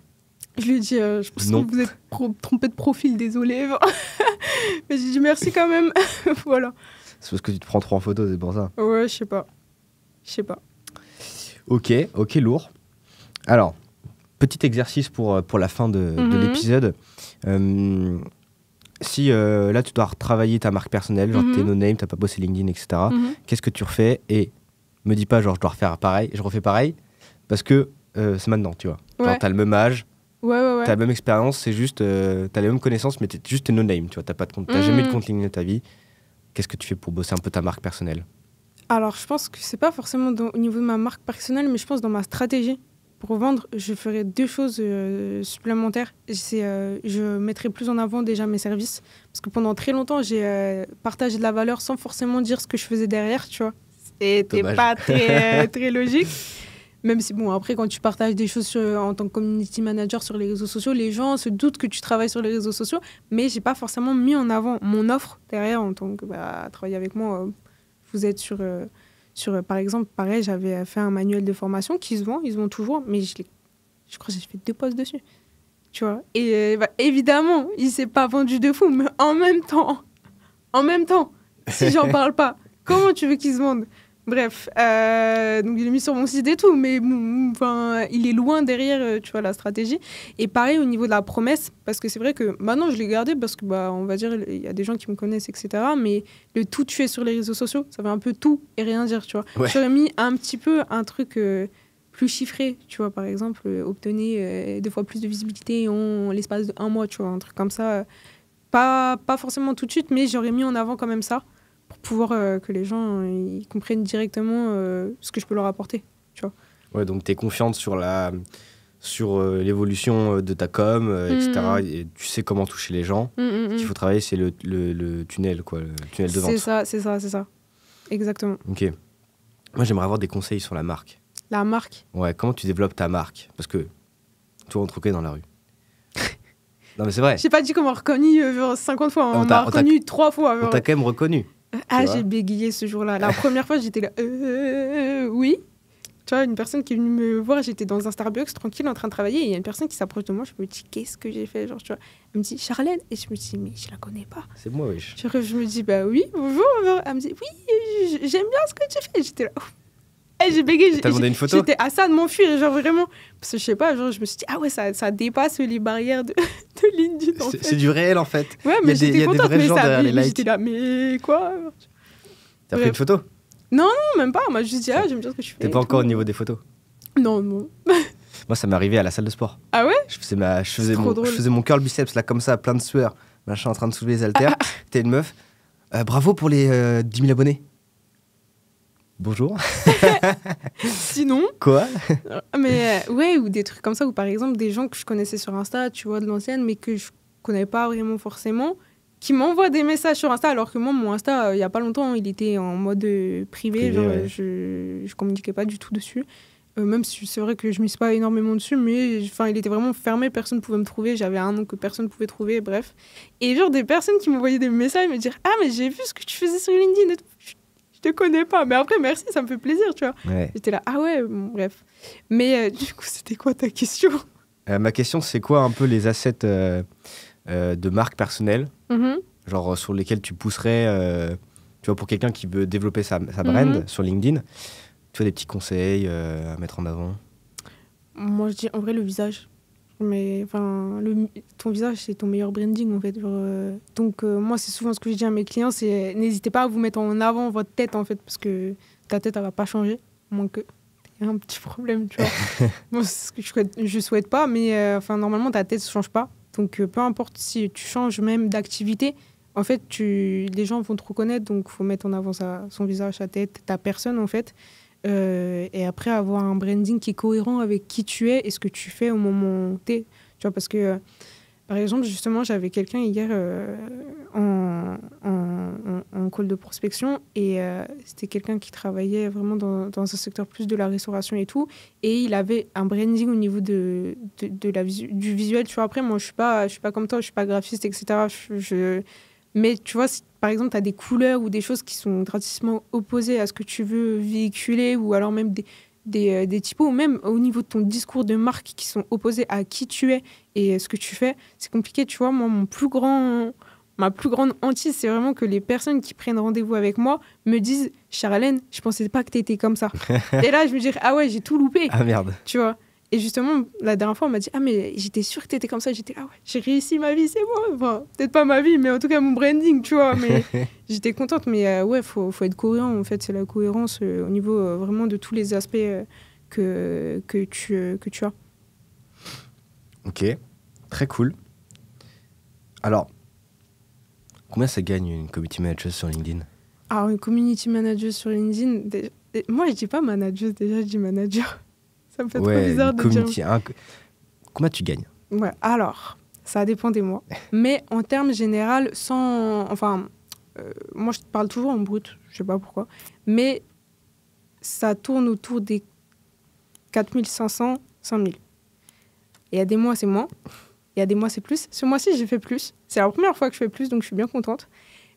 Je lui ai dit, euh, je pense que vous êtes trompé de profil, désolé. mais j'ai dit merci quand même. voilà. C'est parce que tu te prends trop en photo, c'est pour ça. Ouais, je sais pas. Je sais pas. Ok, ok, lourd. Alors, petit exercice pour, euh, pour la fin de, mhm. l'épisode. Euh, si euh, là, tu dois retravailler ta marque personnelle, genre mhm. t'es no-name, t'as pas bossé LinkedIn, etc., mhm. qu'est-ce que tu refais Et me dis pas, genre, je dois refaire pareil, je refais pareil, parce que c'est maintenant, tu vois. Genre, ouais. t'as le même âge, Ouais, ouais, ouais. T'as la même expérience, c'est juste, tu t'as les mêmes connaissances, mais t'es juste no-name, tu vois, t'as pas de compte, jamais eu de compte LinkedIn de ta vie. Qu'est-ce que tu fais pour bosser un peu ta marque personnelle Alors, je pense que c'est pas forcément au niveau de ma marque personnelle, mais je pense dans ma stratégie. Pour vendre, je ferai deux choses euh, supplémentaires. Euh, je mettrai plus en avant déjà mes services. Parce que pendant très longtemps, j'ai euh, partagé de la valeur sans forcément dire ce que je faisais derrière, tu vois. C'était pas très, très logique. Même si, bon, après, quand tu partages des choses en tant que community manager sur les réseaux sociaux, les gens se doutent que tu travailles sur les réseaux sociaux, mais je n'ai pas forcément mis en avant mon offre derrière en tant que, bah, travailler avec moi, euh, vous êtes sur, euh, sur euh, par exemple, pareil, j'avais fait un manuel de formation qui se vend, ils se vendent toujours, mais je, crois que j'ai fait deux postes dessus. Tu vois Et bah, évidemment, il s'est pas vendu de fou, mais en même temps, en même temps, si j'en parle pas, comment tu veux qu'ils se vendent Bref, euh, donc il est mis sur mon site et tout, mais enfin, il est loin derrière, euh, tu vois, la stratégie. Et pareil au niveau de la promesse, parce que c'est vrai que maintenant je l'ai gardé parce que, bah, on va dire, il y a des gens qui me connaissent, etc. Mais le tout tuer sur les réseaux sociaux, ça fait un peu tout et rien dire, tu vois. J'aurais mis un petit peu un truc euh, plus chiffré, tu vois, par exemple, obtenir deux fois plus de visibilité en l'espace d'un mois, tu vois, un truc comme ça. Pas, pas forcément tout de suite, mais j'aurais mis en avant quand même ça pouvoir euh, que les gens euh, ils comprennent directement euh, ce que je peux leur apporter. Tu vois. Ouais, donc tu es confiante sur la sur l'évolution de ta com, etc. Mm. Et tu sais comment toucher les gens. Mm, mm, ce qu'il faut travailler, c'est le, le, tunnel, quoi, le tunnel de vente. C'est ça, c'est ça, c'est ça. Exactement. Ok. Moi, j'aimerais avoir des conseils sur la marque. La marque Ouais, comment tu développes ta marque Parce que toi, on te reconnaît dans la rue. non, mais c'est vrai. J'ai pas dit qu'on m'a reconnu 50 fois, on, on m'a reconnu 3 fois. On t'a quand même reconnu. Ah, j'ai bégayé ce jour-là. La première fois, j'étais là, euh, euh, oui. Tu vois, une personne qui est venue me voir, j'étais dans un Starbucks tranquille en train de travailler, il y a une personne qui s'approche de moi, je me dis, qu'est-ce que j'ai fait Genre, tu vois, elle me dit, Charlène, et je me dis, mais je la connais pas. C'est moi, oui. Je... me dis, bah oui, bonjour. Elle me dit, oui, j'aime bien ce que tu fais. J'étais là, eh, j'ai bégayé. T'as demandé une photo J'étais à ça de m'enfuir, genre vraiment. Parce que je sais pas, genre, je me suis dit, ah ouais, ça, ça dépasse les barrières de, de LinkedIn. En C'est du réel en fait. Ouais, mais j'étais contente, des mais gens ça, mais, j'étais là, mais quoi T'as pris une photo Non, non, même pas. Moi, je me dis, ah, j'aime bien ce que je fais. T'es pas encore au niveau des photos Non, non. Moi, ça m'est arrivé à la salle de sport. Ah ouais je faisais, ma, je, faisais mon, curl biceps là, comme ça, plein de sueur, machin, en train de soulever les haltères. Ah, ah, ah. T'es une meuf. Euh, bravo pour les euh, 10 000 abonnés bonjour. Sinon. Quoi euh, Mais euh, ouais, ou des trucs comme ça, ou par exemple des gens que je connaissais sur Insta, tu vois, de l'ancienne, mais que je connais pas vraiment forcément, qui m'envoient des messages sur Insta, alors que moi, mon Insta, euh, il n'y y a pas longtemps, il était en mode privé, je, je communiquais pas du tout dessus. même si c'est vrai que je m'y suis pas énormément dessus, mais enfin, il était vraiment fermé, personne pouvait me trouver, j'avais un nom que personne pouvait trouver, bref. Et genre des personnes qui m'envoyaient des messages me dire Ah, mais j'ai vu ce que tu faisais sur LinkedIn, je te connais pas. Mais après, merci, ça me fait plaisir, tu vois. J'étais là, ah ouais, bref. Mais euh, du coup, c'était quoi ta question euh, Ma question, c'est quoi un peu les assets euh, de marque personnelle, mm-hmm. genre sur lesquels tu pousserais, tu vois, pour quelqu'un qui veut développer sa, sa brand mm-hmm. sur LinkedIn, tu vois, des petits conseils à mettre en avant Moi, je dis en vrai le visage mais enfin ton visage c'est ton meilleur branding en fait euh, donc euh, moi c'est souvent ce que je dis à mes clients c'est euh, n'hésitez pas à vous mettre en avant votre tête en fait parce que ta tête elle va pas changer moins que un petit problème tu vois ce que je souhaite, souhaite pas mais enfin normalement ta tête ne change pas donc peu importe si tu changes même d'activité en fait tu les gens vont te reconnaître donc faut mettre en avant sa, son visage sa tête ta personne en fait euh, et après, avoir un branding qui est cohérent avec qui tu es et ce que tu fais au moment T. Tu vois, parce que, euh, par exemple, justement, j'avais quelqu'un hier euh, en, en, en, call de prospection et c'était quelqu'un qui travaillait vraiment dans, dans, un secteur plus de la restauration et tout. Et il avait un branding au niveau de, de, la du visuel. Tu vois, après, moi, je ne suis, pas, je suis pas comme toi, je ne suis pas graphiste, etc. je mais tu vois, si, par exemple, tu as des couleurs ou des choses qui sont drastiquement opposées à ce que tu veux véhiculer, ou alors même des, des, euh, des, typos, même au niveau de ton discours de marque qui sont opposés à qui tu es et euh, ce que tu fais, c'est compliqué. Tu vois, moi, mon plus grand, ma plus grande hantise, c'est vraiment que les personnes qui prennent rendez-vous avec moi me disent Charlène, je pensais pas que tu étais comme ça. et là, je me dis Ah ouais, j'ai tout loupé. Ah merde. Tu vois et justement, la dernière fois, on m'a dit Ah, mais j'étais sûre que tu étais comme ça. J'étais Ah ouais, j'ai réussi ma vie, c'est bon. Enfin, peut-être pas ma vie, mais en tout cas mon branding, tu vois. Mais j'étais contente. Mais euh, ouais, faut, faut être cohérent. En fait, c'est la cohérence euh, au niveau euh, vraiment de tous les aspects que, que, tu, que tu as. Ok, très cool. Alors, combien ça gagne une community manager sur LinkedIn Alors, ah, une community manager sur LinkedIn, moi je dis pas manager, déjà je dis manager ça me tu gagnes Ouais, alors, ça dépend des mois. Mais en termes général, sans. Enfin, euh, moi, je te parle toujours en brut, je sais pas pourquoi. Mais ça tourne autour des 4500, 5000. Il y a des mois, c'est moins. Il y a des mois, c'est plus. Ce mois-ci, j'ai fait plus. C'est la première fois que je fais plus, donc je suis bien contente.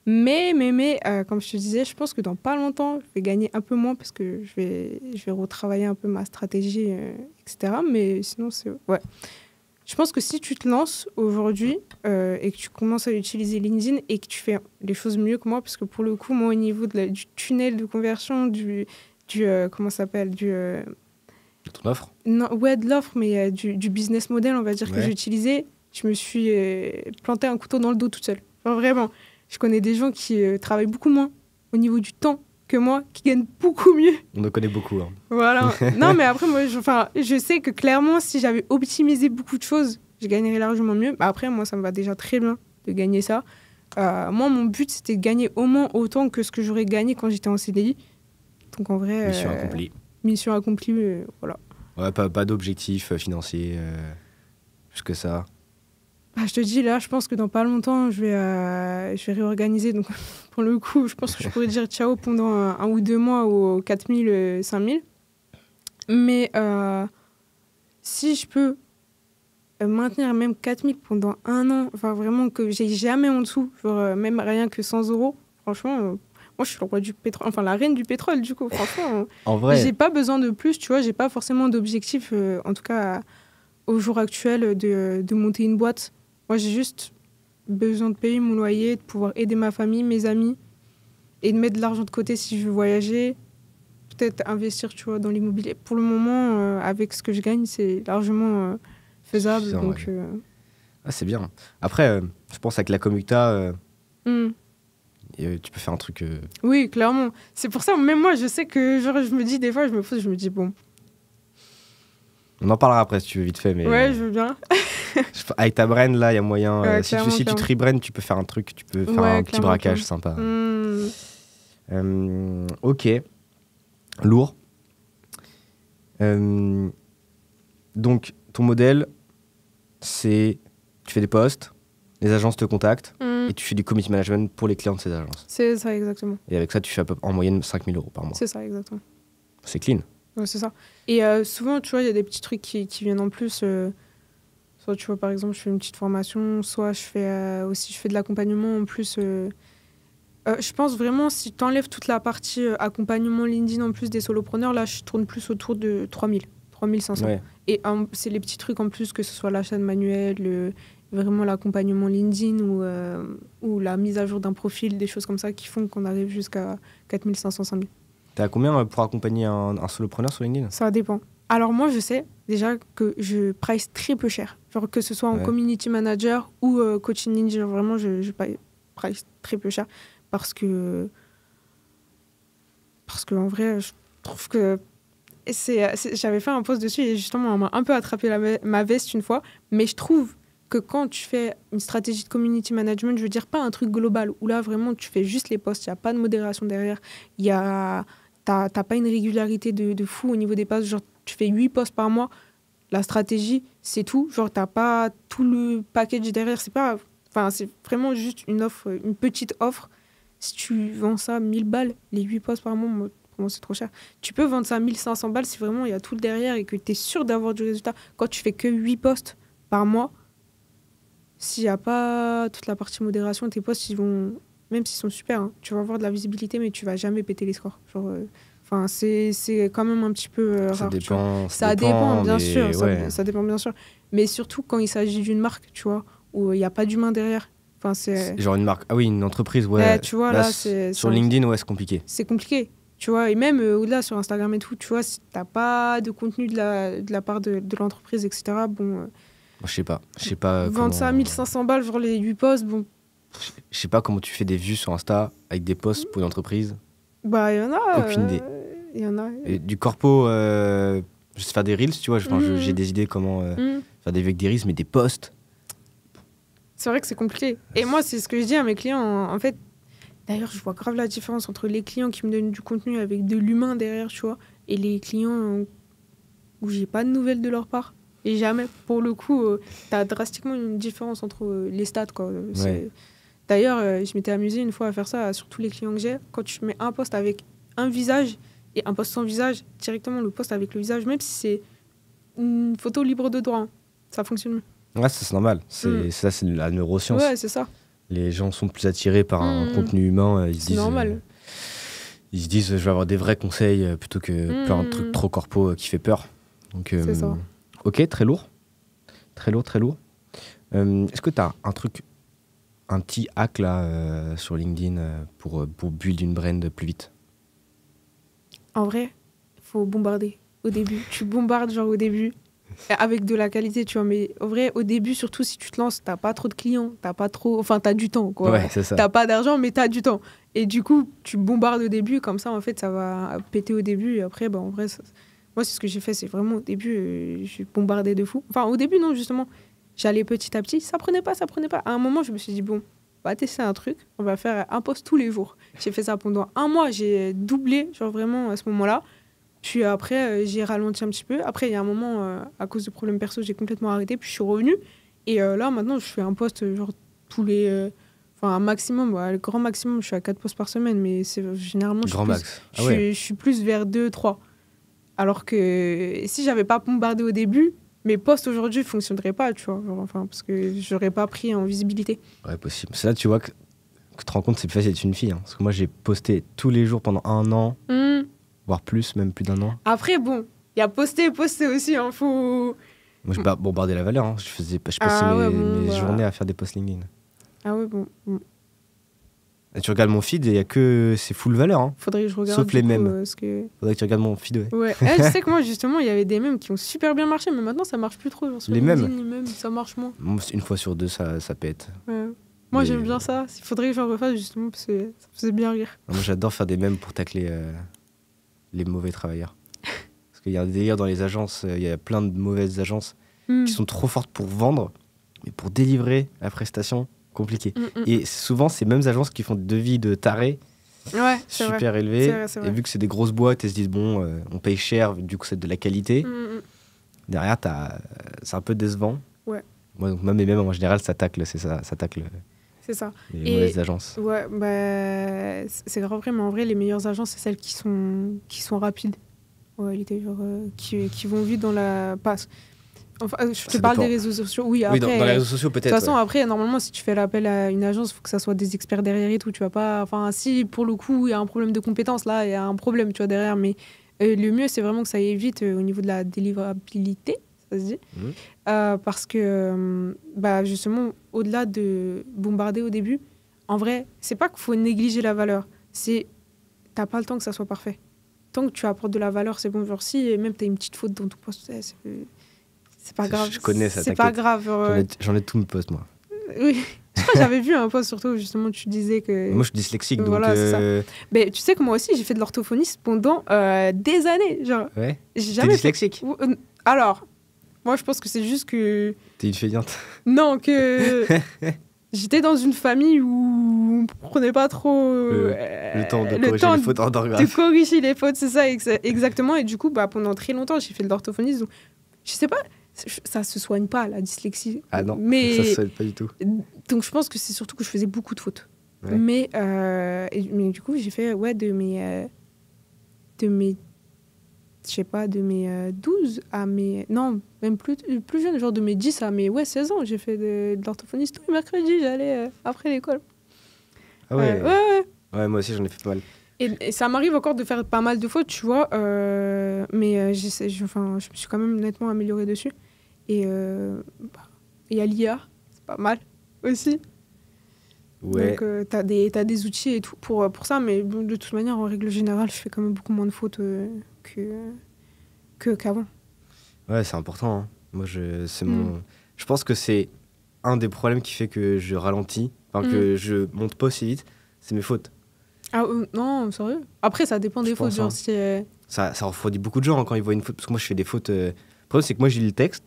Mais, mais, mais, euh, comme je te disais, je pense que dans pas longtemps, je vais gagner un peu moins parce que je vais, je vais retravailler un peu ma stratégie, euh, etc. Mais sinon, c'est. Ouais. Je pense que si tu te lances aujourd'hui euh, et que tu commences à utiliser LinkedIn et que tu fais les choses mieux que moi, parce que pour le coup, moi, au niveau du tunnel de conversion, du. du comment ça s'appelle du, Ton offre non, Ouais, de l'offre, mais du, du, business model, on va dire, que que utilisé, je me suis planté un couteau dans le dos toute seule. vraiment. Je connais des gens qui euh, travaillent beaucoup moins au niveau du temps que moi, qui gagnent beaucoup mieux. On en connaît beaucoup. Hein. Voilà. non, mais après, moi, je, je sais que clairement, si j'avais optimisé beaucoup de choses, je gagnerais largement mieux. Mais bah, après, moi, ça me va déjà très bien de gagner ça. Euh, moi, mon but, c'était de gagner au moins autant que ce que j'aurais gagné quand j'étais en CDI. Donc, en vrai. Mission euh, accomplie. Mission accomplie, voilà. Ouais, pas, pas d'objectif financier, plus que ça. Bah, je te dis, là, je pense que dans pas longtemps, je vais, euh, je vais réorganiser. Donc, pour le coup, je pense que je pourrais dire ciao pendant un, ou deux mois aux 4000, 5000. Mais euh, si je peux euh, maintenir même 4000 pendant un an, enfin vraiment que j'ai jamais en dessous, même rien que 100 euros, franchement, moi je suis le roi du pétrole, enfin la reine du pétrole du coup, franchement. Hein. en vrai. J'ai pas besoin de plus, tu vois, j'ai pas forcément d'objectif, en tout cas au jour actuel, de monter une boîte. Moi, j'ai juste besoin de payer mon loyer, de pouvoir aider ma famille, mes amis, et de mettre de l'argent de côté si je veux voyager, peut-être investir, tu vois, dans l'immobilier. Pour le moment, euh, avec ce que je gagne, c'est largement euh, faisable. donc, euh, ah, c'est bien. Après, je pense avec la Commuta, hmm. tu peux faire un truc. Oui, clairement. C'est pour ça, même moi, je sais que je me dis des fois, je me pose, je me dis, bon, on en parlera après si tu veux vite fait. Mais ouais, euh, je veux bien. avec ta brain, là, il y a moyen. Euh, si, tu, si tu te tu peux faire un truc, tu peux faire un petit braquage sympa. Hmm. Euh, ok. Lourd. donc, ton modèle, c'est tu fais des postes, les agences te contactent hmm. et tu fais du committee management pour les clients de ces agences. C'est ça, exactement. Et avec ça, tu fais en moyenne 5000 euros par mois. C'est ça, exactement. C'est clean c'est ça. Et euh, souvent, tu vois, il y a des petits trucs qui, qui viennent en plus. Euh, soit, tu vois, par exemple, je fais une petite formation, soit je fais euh, aussi je fais de l'accompagnement en plus. je pense vraiment, si tu enlèves toute la partie accompagnement LinkedIn en plus des solopreneurs, là, je tourne plus autour de 3000, 3500. Et c'est les petits trucs en plus, que ce soit l'achat de manuel, vraiment l'accompagnement LinkedIn ou, ou la mise à jour d'un profil, des choses comme ça qui font qu'on arrive jusqu'à 4500, 5000. T'as combien euh, pour accompagner un, solopreneur sur LinkedIn Ça dépend. Alors moi, je sais déjà que je price très peu cher. Genre que ce soit en community manager ou euh, coaching ninja, vraiment, je, price très peu cher parce que parce que en vrai, je trouve que c'est j'avais fait un post dessus et justement on m'a un peu attrapé ma veste une fois, mais je trouve que quand tu fais une stratégie de community management, je veux dire pas un truc global où là vraiment tu fais juste les posts, il n'y a pas de modération derrière, il y a t'as pas une régularité de, fou au niveau des passes. Genre, tu fais 8 postes par mois. La stratégie, c'est tout. Genre, t'as pas tout le package derrière. C'est pas. Enfin, c'est vraiment juste une offre, une petite offre. Si tu vends ça 1000 balles, les 8 postes par mois, c'est trop cher. Tu peux vendre ça 1500 balles si vraiment il y a tout derrière et que tu es sûr d'avoir du résultat. Quand tu fais que 8 postes par mois, s'il n'y a pas toute la partie modération, tes postes, ils vont même s'ils sont super, hein. tu vas avoir de la visibilité, mais tu vas jamais péter les scores. Genre, euh, Enfin, c'est quand même un petit peu euh, ça Dépend, ça, dépend, bien sûr. Ça, dépend bien sûr. Mais surtout quand il s'agit d'une marque, tu vois, où il n'y a pas d'humain derrière. Enfin, c'est genre une marque. Ah oui, une entreprise, ouais. tu vois, là, c'est sur LinkedIn, ouais, c'est compliqué. C'est compliqué. Tu vois, et même euh, au-delà sur Instagram et tout, tu vois, si t'as pas de contenu de la, de la part de, de l'entreprise, etc., bon. je sais pas. Je sais pas. Vendre ça à 1500 balles, genre les 8 postes, bon, je sais pas comment tu fais des vues sur Insta avec des posts pour une entreprise. Bah, il y en a. Il euh, y en a. du corpo, je euh, juste faire des reels, tu vois. Mm. J'ai des idées comment euh, mm. faire des vues avec des reels, mais des posts. C'est vrai que c'est compliqué. Et moi, c'est ce que je dis à mes clients. En fait, d'ailleurs, je vois grave la différence entre les clients qui me donnent du contenu avec de l'humain derrière, tu vois, et les clients où j'ai pas de nouvelles de leur part. Et jamais, pour le coup, t'as tu as drastiquement une différence entre les stats, quoi. Ouais. D'ailleurs, euh, je m'étais amusé une fois à faire ça sur tous les clients que j'ai. Quand tu mets un poste avec un visage et un poste sans visage, directement le poste avec le visage, même si c'est une photo libre de droit, ça fonctionne mieux. Ouais, c'est normal. C'est mm. ça, c'est la neuroscience. Ouais, c'est ça. Les gens sont plus attirés par un mm. contenu humain. Euh, ils normal. Euh, ils se disent, je vais avoir des vrais conseils plutôt que mm. plein de trucs trop corpo qui fait peur. Donc, ok, très lourd, très lourd, très lourd. Est-ce que tu as un truc un petit hack là euh, sur LinkedIn euh, pour, euh, pour build une brand plus vite En vrai, faut bombarder au début. tu bombardes genre au début avec de la qualité, tu vois. Mais en vrai, au début, surtout si tu te lances, t'as pas trop de clients, t'as pas trop, enfin t'as du temps quoi. Ouais, t'as pas d'argent, mais t'as du temps. Et du coup, tu bombardes au début comme ça. En fait, ça va péter au début et après, bah en vrai, moi c'est ce que j'ai fait, c'est vraiment au début, je suis bombardé de fou. Enfin au début non justement. J'allais petit à petit, ça prenait pas, ça prenait pas. À un moment, je me suis dit, bon, on va tester un truc, on va faire un poste tous les jours. J'ai fait ça pendant un mois, j'ai doublé, genre vraiment à ce moment-là. Puis après, euh, j'ai ralenti un petit peu. Après, il y a un moment, euh, à cause de problèmes perso, j'ai complètement arrêté, puis je suis revenue. Et euh, là, maintenant, je fais un poste, genre tous les enfin un maximum, le grand maximum, je suis à quatre postes par semaine, mais c'est généralement je, suis Plus, ah suis, plus vers deux, trois. Alors que si j'avais pas bombardé au début, mes posts aujourd'hui ne fonctionneraient pas, tu vois. enfin, parce que j'aurais pas pris en visibilité. Ouais, possible. C'est là, tu vois, que, tu te rends compte, c'est plus facile d'être une fille. Hein. parce que moi, j'ai posté tous les jours pendant un an, hmm. voire plus, même plus d'un an. Après, bon, il y a posté, posté aussi, en hein, faut. Moi, je bombardais la valeur. Hein. Je, faisais, je passais ah mes, journées à faire des posts LinkedIn. Ah oui, bon tu regardes mon feed et il n'y a que c'est full valeur. Hein. Faudrait que je regarde. Sauf les mêmes. Euh, que... Faudrait que tu regardes mon feed. Ouais. Eh, je sais que moi justement il y avait des mêmes qui ont super bien marché, mais maintenant ça marche plus trop. les, mêmes. les mêmes. Ça marche moins. Une fois sur deux ça, ça pète. Moi j'aime bien ça. Il faudrait que j'en refasse justement parce que ça faisait bien rire. Ah, moi j'adore faire des mêmes pour tacler euh, les mauvais travailleurs. parce qu'il y a un délire dans les agences. Euh, il y a plein de mauvaises agences hmm. qui sont trop fortes pour vendre, mais pour délivrer la prestation compliqué. Mm, mm. Et souvent, ces mêmes agences qui font des devis de tarés super élevés, et vu que c'est des grosses boîtes, elles se disent, bon, euh, on paye cher, du coup, c'est de la qualité. Mm, Derrière, euh, c'est un peu décevant. Ouais. Moi, donc, même, même en général, ça tacle, c'est ça, ça euh, C'est ça. Les mauvaises agences. Ouais, bah, c'est grave vrai, mais en vrai, les meilleures agences, c'est celles qui sont, qui sont rapides. Ouais, qui, qui, vont vite dans la passe. Enfin, euh, je te parle des réseaux sociaux. Oui, après, oui dans, les réseaux sociaux peut-être. De toute façon, après, normalement, si tu fais l'appel à une agence, il faut que ça soit des experts derrière et tout. Tu vas pas. Enfin, si pour le coup, il y a un problème de compétence là, il y a un problème, tu vois, derrière. Mais euh, le mieux, c'est vraiment que ça évite euh, au niveau de la délivrabilité, ça se dit. Mhm. parce que, bah, justement, au-delà de bombarder au début, en vrai, c'est pas qu'il faut négliger la valeur. C'est. T'as pas le temps que ça soit parfait. Tant que tu apportes de la valeur, c'est bon. Genre, si même t'as une petite faute dans ton poste, c'est c'est pas grave. Je connais ça. C'est pas grave. Euh, j'en ai, tout le poste, moi. Oui. j'avais vu un post surtout justement tu disais que moi je suis dyslexique donc voilà, ça. Euh, mais tu sais que moi aussi j'ai fait de l'orthophoniste pendant euh, des années genre ouais. jamais dyslexique alors moi je pense que c'est juste que t'es une feignante non que j'étais dans une famille où on prenait pas trop le, temps de corriger les fautes d'orthographe. de corriger les fautes c'est ça exactement et du coup bah pendant très longtemps j'ai fait de l'orthophoniste je sais pas ça se soigne pas la dyslexie. Ah non, mais ça se soigne pas du tout. Donc je pense que c'est surtout que je faisais beaucoup de fautes. Mais, euh, mais du coup, j'ai fait ouais de mes euh, de mes je sais pas de mes 12 euh, à mes non, même plus plus jeune, genre de mes 10 à mes ouais 16 ans, j'ai fait de, l'orthophoniste l'orthophonie tous les mercredis, j'allais après l'école. Ah ouais. ouais. ouais. moi aussi j'en ai fait pas mal. Et, ça m'arrive encore de faire pas mal de fautes, tu vois, mais euh, enfin, je me suis quand même nettement améliorée dessus. Et, euh, bah, il y a l'IA, c'est pas mal aussi. Donc, euh, t'as des, as des outils et tout pour, pour ça, mais de toute manière, en règle générale, je fais quand même beaucoup moins de fautes euh, que que qu'avant. ouais, c'est important. Hein. Moi, je, mon... Mm. je pense que c'est un des problèmes qui fait que je ralentis, que mm. je monte pas aussi vite, c'est mes fautes. Ah non, sérieux Après, ça dépend des fautes. Hein. ça, ça refroidit beaucoup de gens hein, quand ils voient une faute, parce que moi, je fais des fautes. Le problème, c'est que moi, j'ai le texte,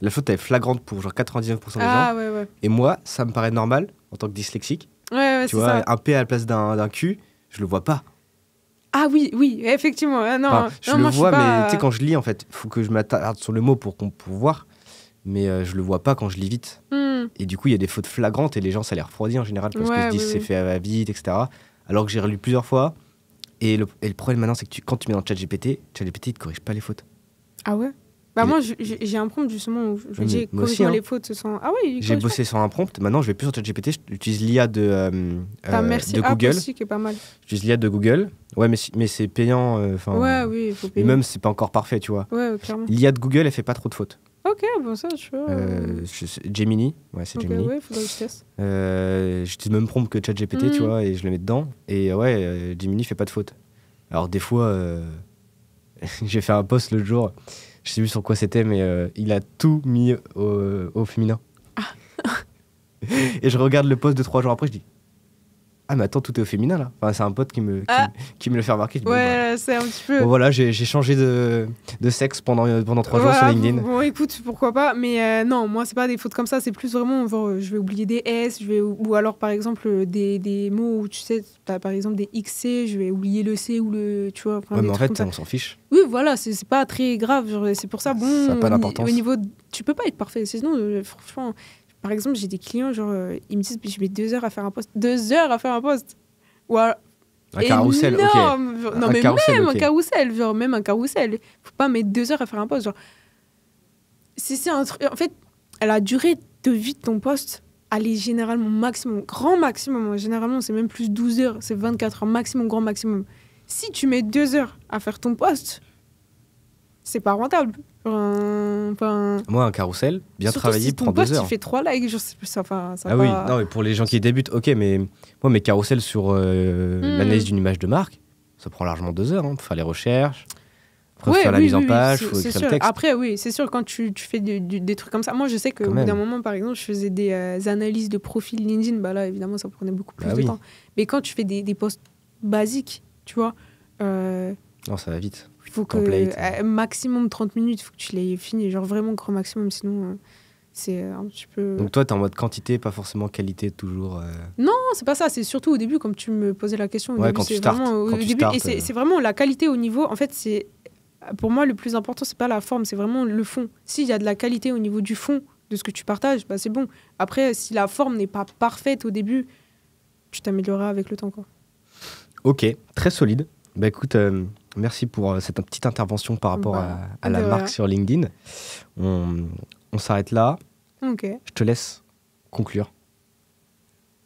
la faute, est flagrante pour genre 99% des gens. Ah, et moi, ça me paraît normal en tant que dyslexique. Ouais, tu vois, un P à la place d'un Q, je le vois pas. Ah oui, oui, effectivement. Ah, non, je le vois, mais tu sais, quand je lis, en fait, faut que je m'attarde sur le mot pour, pour voir. Mais euh, je le vois pas quand je lis vite. Hmm. Et du coup, il y a des fautes flagrantes et les gens, ça les refroidit en général parce que se disent c'est fait à la vite, etc. Alors que j'ai relu plusieurs fois. Et le, problème maintenant, c'est que quand tu mets dans chat le GPT chat GPT, il te corrige pas les fautes. Ah ouais bah moi, j'ai un prompt justement où je dis comment hein. les fautes sont. Ah oui. J'ai bossé sans un prompt. Maintenant, je vais plus sur ChatGPT. J'utilise l'IA de, euh, ah, merci. de Google. Ah, qui est pas mal. J'utilise l'IA de Google. Ouais, mais, mais c'est payant. Euh, enfin. ouais, oui, il faut payer. Et même, c'est pas encore parfait, tu vois. Ouais, clairement. L'IA de Google, elle fait pas trop de fautes. Ok, bon ça, tu vois. Euh, euh Gemini, ouais, c'est okay, Gemini. Ouais, faudrait que je teste. j'utilise même prompt que ChatGPT, tu hmm. vois, et je le mets dedans. Et ouais, Gemini fait pas de fautes. Alors des fois, j'ai fait un post l'autre jour je sais plus sur quoi c'était, mais euh, il a tout mis au, féminin. Ah. et je regarde le poste de trois jours après, je dis ah mais attends tout est au féminin là enfin, c'est un pote qui me, qui, ah. me le fait remarquer ouais bah. c'est un petit peu bon, voilà j'ai changé de, de, sexe pendant pendant trois jours sur LinkedIn bon, écoute pourquoi pas mais euh, non moi c'est pas des fautes comme ça c'est plus vraiment euh, je vais oublier des s je vais ou alors par exemple euh, des, des mots où tu sais par exemple des xc je vais oublier le c ou le tu vois ouais, mais en fait on s'en fiche oui voilà c'est pas très grave c'est pour ça bon ça pas d'importance. au niveau tu peux pas être parfait sinon franchement par exemple, j'ai des clients, genre, euh, ils me disent, je mets deux heures à faire un poste. Deux heures à faire un poste Ou un carrousel, ok. non, mais même un carrousel, genre, même un carrousel. Faut pas mettre deux heures à faire un poste. Genre. Si c'est un truc. En fait, la durée de vie de ton poste, elle est généralement maximum, grand maximum. Hein. Généralement, c'est même plus 12 heures, c'est 24 heures maximum, grand maximum. Si tu mets deux heures à faire ton poste, c'est pas rentable. Moi, un carrousel, bien travaillé, si prend deux heures. Tu fais trois likes, je ah non, pour les gens qui débutent, ok, mais moi, mes carrousels sur euh, hmm. l'analyse d'une image de marque, ça prend largement deux heures. Il hein. faire les recherches, pour faire la mise en page, le texte. Après, oui, c'est sûr, quand tu, fais des trucs comme ça. Moi, je sais qu'au bout d'un moment, par exemple, je faisais des euh, analyses de profil LinkedIn. Bah là, évidemment, ça prenait beaucoup plus bah de temps. Mais quand tu fais des, des posts basiques, tu vois. Euh, non, ça va vite faut que euh, maximum 30 minutes, il faut que tu l'aies fini, genre vraiment grand maximum, sinon euh, c'est euh, un petit peu. Donc toi, es en mode quantité, pas forcément qualité toujours. Non, c'est pas ça. C'est surtout au début, comme tu me posais la question. Au ouais, début, quand c'est vraiment la qualité au niveau. En fait, c'est pour moi le plus important, c'est pas la forme, c'est vraiment le fond. S'il y a de la qualité au niveau du fond de ce que tu partages, bah, c'est bon. Après, si la forme n'est pas parfaite au début, tu t'amélioreras avec le temps, quoi. Ok, très solide. Bah écoute. Merci pour euh, cette petite intervention par rapport bah, à, la marque sur LinkedIn. On, s'arrête là. Ok. Je te laisse conclure.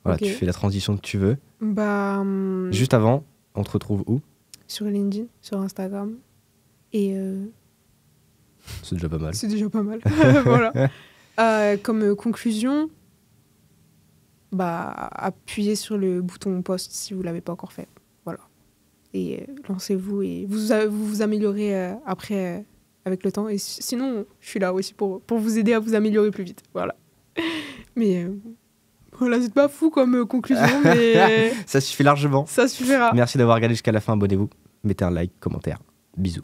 Voilà, tu fais la transition que tu veux. Bah, hum, Juste avant, on te retrouve où Sur LinkedIn, sur Instagram. Et. Euh, C'est déjà pas mal. C'est déjà pas mal. voilà. Euh, comme conclusion, bah, appuyez sur le bouton post si vous ne l'avez pas encore fait et euh, lancez-vous et vous vous, améliorez euh, après euh, avec le temps. Et sinon, je suis là aussi pour, pour vous aider à vous améliorer plus vite. Voilà. Mais voilà, c'est pas fou comme conclusion, ça suffit largement. Ça suffira. Merci d'avoir regardé jusqu'à la fin. Abonnez-vous, mettez un like, commentaire. Bisous.